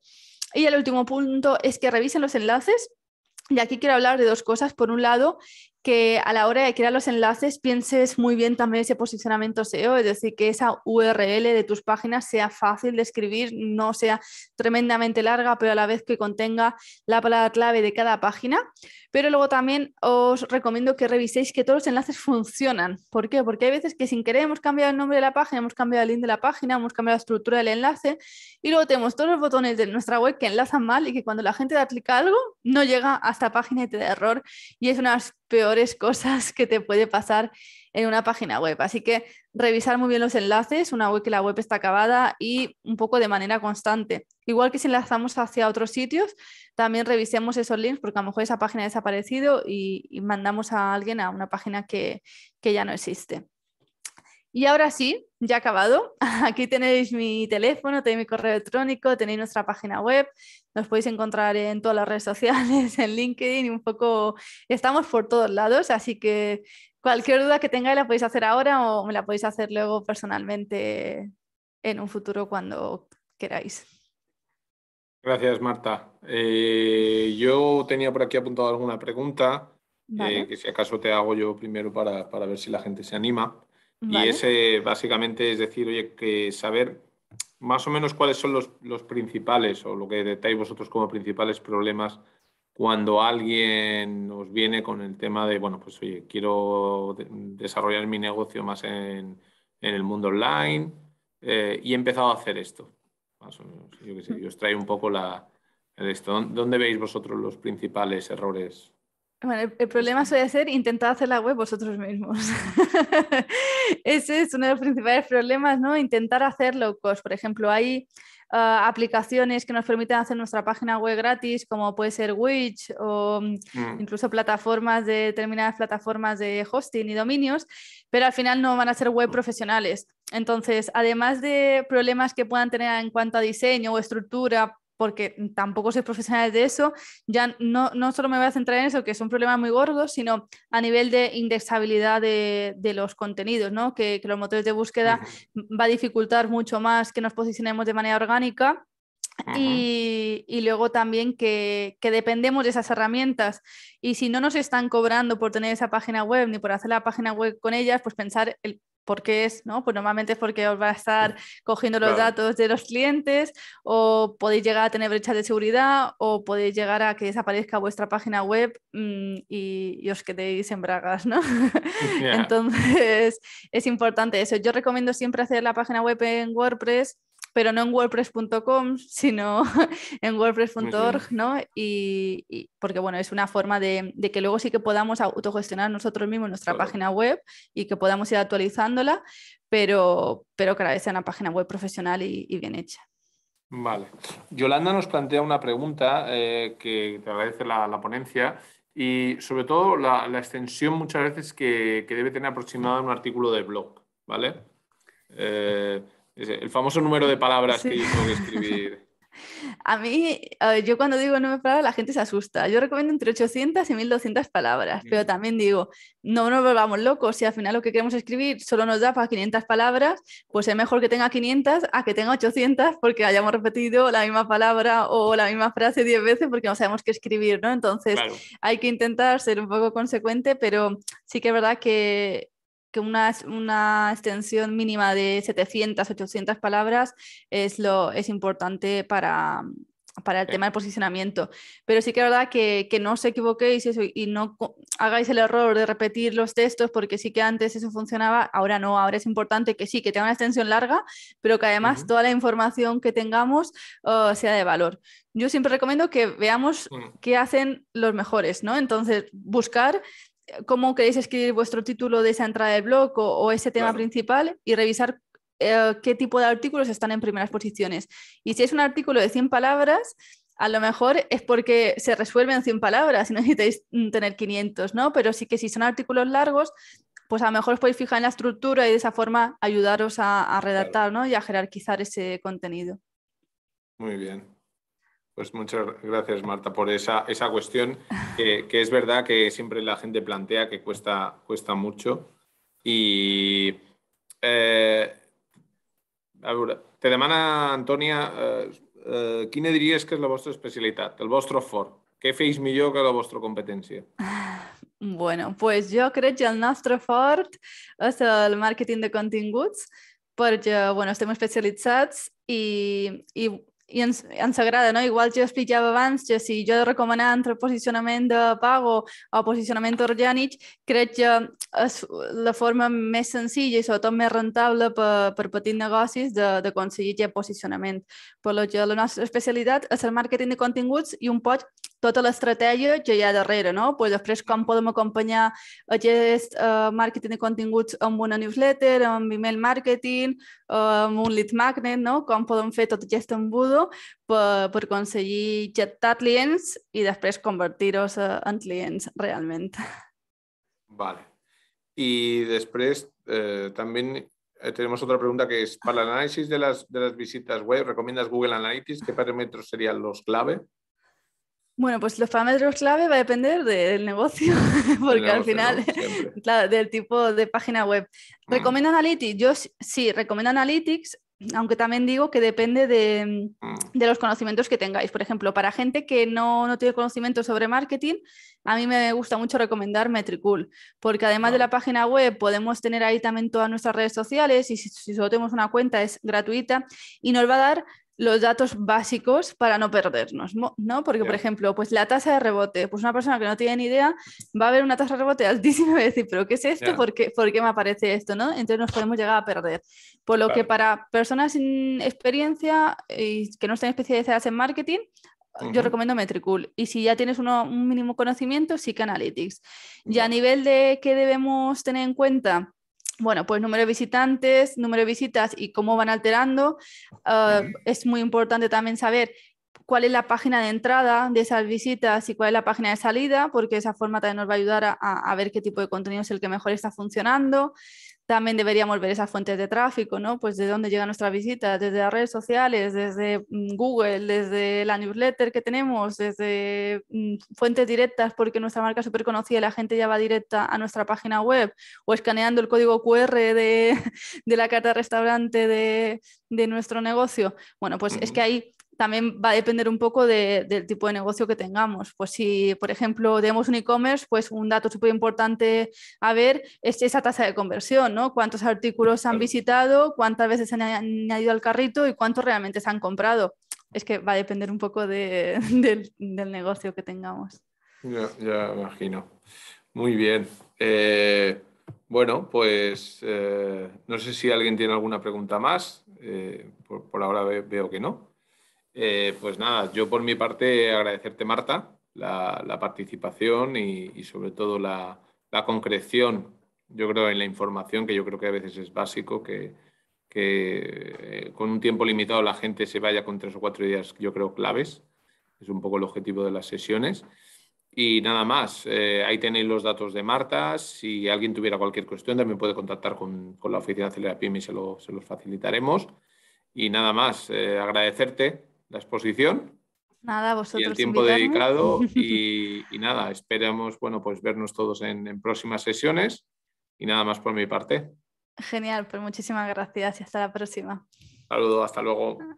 Y el último punto es que revisen los enlaces. Y aquí quiero hablar de dos cosas. Por un lado, que a la hora de crear los enlaces pienses muy bien también ese posicionamiento SEO, es decir, que esa URL de tus páginas sea fácil de escribir, no sea tremendamente larga, pero a la vez que contenga la palabra clave de cada página. Pero luego también os recomiendo que reviséis que todos los enlaces funcionan. ¿Por qué? Porque hay veces que sin querer hemos cambiado el nombre de la página, hemos cambiado el link de la página, hemos cambiado la estructura del enlace y luego tenemos todos los botones de nuestra web que enlazan mal y que cuando la gente da clic algo no llega hasta página y te da error y es una peores cosas que te puede pasar en una página web. Así que revisar muy bien los enlaces, una vez que la web está acabada y un poco de manera constante. Igual que si enlazamos hacia otros sitios, también revisemos esos links porque a lo mejor esa página ha desaparecido y, y mandamos a alguien a una página que, que ya no existe. Y ahora sí, ya acabado. <laughs> Aquí tenéis mi teléfono, tenéis mi correo electrónico, tenéis nuestra página web, nos podéis encontrar en todas las redes sociales, <laughs> en LinkedIn y un poco estamos por todos lados, así que cualquier duda que tengáis la podéis hacer ahora o me la podéis hacer luego personalmente en un futuro cuando queráis. Gracias, Marta. Eh, yo tenía por aquí apuntado alguna pregunta, eh, que si acaso te hago yo primero para ver si la gente se anima. Y ese básicamente es decir, oye, que saber más o menos cuáles son los, los principales o lo que detectáis vosotros como principales problemas cuando alguien os viene con el tema de, bueno, pues oye, quiero desarrollar mi negocio más en, en el mundo online eh, y he empezado a hacer esto. Más o menos, yo sé, yo os traigo un poco la, esto. ¿Dónde veis vosotros los principales errores bueno, el, problema suele ser intentar hacer la web vosotros mismos. <laughs> Ese es uno de los principales problemas, ¿no? Intentar hacerlo, Por ejemplo, hay ah, aplicaciones que nos permiten hacer nuestra página web gratis, como puede ser Wix o mm, mm. incluso plataformas de determinadas plataformas de hosting y dominios, pero al final no van a ser web profesionales. Entonces, además de problemas que puedan tener en cuanto a diseño o estructura, porque tampoco soy profesional de eso, ya no, solo me voy a centrar en eso, que es un problema muy gordo, sino a nivel de indexabilidad de, los contenidos, ¿no? que, los motores de búsqueda va a dificultar mucho más que nos posicionemos de manera orgánica. Y, luego también que, que, dependemos de esas herramientas y si no nos están cobrando por tener esa página web ni por hacer la página web con ellas, pues pensar el ¿Por qué es? ¿no? Pues normalmente es porque os va a estar cogiendo los datos de los clientes o podéis llegar a tener brechas de seguridad o podéis llegar a que desaparezca vuestra página web mm, y, os quedéis en bragas, ¿no? <laughs> <laughs> Entonces es importante eso. Yo recomiendo siempre hacer la página web en WordPress pero no en wordpress.com, sino <laughs> en wordpress.org, ¿no? Y, porque, bueno, es una forma de, que luego sí que podamos autogestionar nosotros mismos nuestra página web y que podamos ir actualizándola, pero, pero que a la vez sea una página web profesional y, bien hecha. Vale. Yolanda nos plantea una pregunta eh, que te agradece la, ponencia y sobre todo la, extensión muchas veces que, que, debe tener aproximada un artículo de blog, ¿vale? Eh, el famoso número de palabras que yo que escribir. <laughs> A mí, yo cuando digo número de palabras, la gente se asusta. Yo recomiendo entre 800 y 1200 palabras, pero también digo, no nos volvamos locos. Si al final lo que queremos escribir solo nos da para 500 palabras, pues es mejor que tenga 500 a que tenga 800 porque hayamos repetido la misma palabra o la misma frase 10 veces porque no sabemos qué escribir, ¿no? Entonces, hay que intentar ser un poco consecuente, pero sí que es verdad que que una, una extensión mínima de 700, 800 palabras es, lo, es importante para, para el tema del posicionamiento. Pero sí que es verdad que, que no os equivoquéis y no hagáis el error de repetir los textos, porque sí que antes eso funcionaba, ahora no, ahora es importante que sí, que tenga una extensión larga, pero que además toda la información que tengamos oh, sea de valor. Yo siempre recomiendo que veamos mm. qué hacen los mejores, ¿no? Entonces, buscar cómo queréis escribir vuestro título de esa entrada de blog o, ese tema principal y revisar eh, qué tipo de artículos están en primeras posiciones. Y si es un artículo de 100 palabras, a lo mejor es porque se resuelven 100 palabras y no <laughs> necesitáis mm, tener 500, ¿no? Pero sí que si son artículos largos, pues a lo mejor os podéis fijar en la estructura y de esa forma ayudaros a, a redactar, ¿no? Y a jerarquizar ese contenido. Muy bien. Pues muchas gracias, Marta, por esa, esa cuestión, que, que, es verdad que siempre la gente plantea que cuesta, cuesta mucho. Y eh, te demana, Antonia, eh, eh, ¿quién dirías que es la vuestra especialidad, el vuestro fort? ¿Qué feis mejor que la vuestra competencia? <laughs> Bueno, pues yo creo que el nuestro fort es el marketing de continguts, porque bueno, estamos especializados y i ens, ens agrada, no? Igual jo explicava abans que si jo recomanava entre posicionament de pago o posicionament orgànic, crec que és la forma més senzilla i sobretot més rentable per, per petits negocis d'aconseguir aquest posicionament. Per que la nostra especialitat és el màrqueting de continguts i un pot tota l'estratègia que hi ha darrere, no? Pues després com podem acompanyar aquest uh, màrqueting de continguts amb una newsletter, amb email marketing, uh, eh, amb un lead magnet, no? Com podem fer tot aquest embudo per, per aconseguir jetar clients i després convertir-los eh, en clients realment. Vale. Y después eh, también tenemos otra pregunta que es, para el análisis de las, de las visitas web, ¿recomiendas Google Analytics? ¿Qué parámetros serían los clave? Bueno, pues los parámetros clave va a depender del negocio, <laughs> porque al final, <laughs> claro, del tipo de página web. ¿Recomienda Analytics? Yo sí, recomiendo Analytics, aunque también digo que depende mm. de, los conocimientos que tengáis. Por ejemplo, para gente que no, tiene conocimiento sobre marketing, a mí me gusta mucho recomendar Metricool, porque además de ah. la página web podemos tener ahí también todas nuestras redes sociales y si solo tenemos una cuenta es gratuita y nos va a dar los datos básicos para no perdernos, ¿no? Porque, por ejemplo, pues la tasa de rebote, pues una persona que no tiene ni idea va a ver una tasa de rebote altísima y decir, pero ¿qué es esto? ¿Por, qué, me aparece esto? ¿no? Entonces nos podemos llegar a perder. Por lo que para personas sin experiencia y que no estén especializadas en marketing, yo recomiendo Metricool. Y si ya tienes uno, un mínimo conocimiento, sí Analytics. Y a nivel de qué debemos tener en cuenta, bueno, pues número de visitantes, número de visitas y cómo van alterando. Ah, es muy importante también saber cuál es la página de entrada de esas visitas y cuál es la página de salida, porque esa forma también nos va a ayudar a ver qué tipo de contenido es el que mejor está funcionando. También deberíamos ver esas fuentes de tráfico, ¿no? Pues de dónde llega nuestra visita, desde las redes sociales, desde mm, Google, desde la newsletter que tenemos, desde mm, fuentes directas, porque nuestra marca es súper conocida y la gente ya va directa a nuestra página web, o escaneando el código QR <laughs> de, la carta de restaurante de, nuestro negocio. Bueno, pues es que ahí también va a depender un poco de, del tipo de negocio que tengamos. Pues si, por ejemplo, tenemos un e-commerce, pues un dato súper importante a ver es esa tasa de conversión, ¿no? Cuántos artículos se han visitado, cuántas veces se han añadido al carrito y cuántos realmente se han comprado. Es que va a depender un poco de, <laughs> del, negocio que tengamos. Ya, ya imagino. Muy bien. Eh, bueno, pues eh, no sé si alguien tiene alguna pregunta más. Eh, por ahora veo que no. Eh, pues nada, yo por mi parte agradecerte, Marta, la, participación y, sobre todo la, concreción, yo creo, en la información, que yo creo que a veces es básico, que, eh, con un tiempo limitado la gente se vaya con tres o cuatro ideas, yo creo, claves. Es un poco el objetivo de las sesiones. Y nada más, eh, ahí tenéis los datos de Marta. Si alguien tuviera cualquier cuestión, también puede contactar con, la oficina de la PYME y se, los facilitaremos. Y nada más, agradecerte la exposición. Nada, vosotros. Y el tiempo dedicado. <laughs> Y, nada, esperamos, bueno, pues vernos todos en, en próximas sesiones. Y nada más por mi parte. Genial, pues muchísimas gracias y hasta la próxima. Saludos, hasta luego. Ah.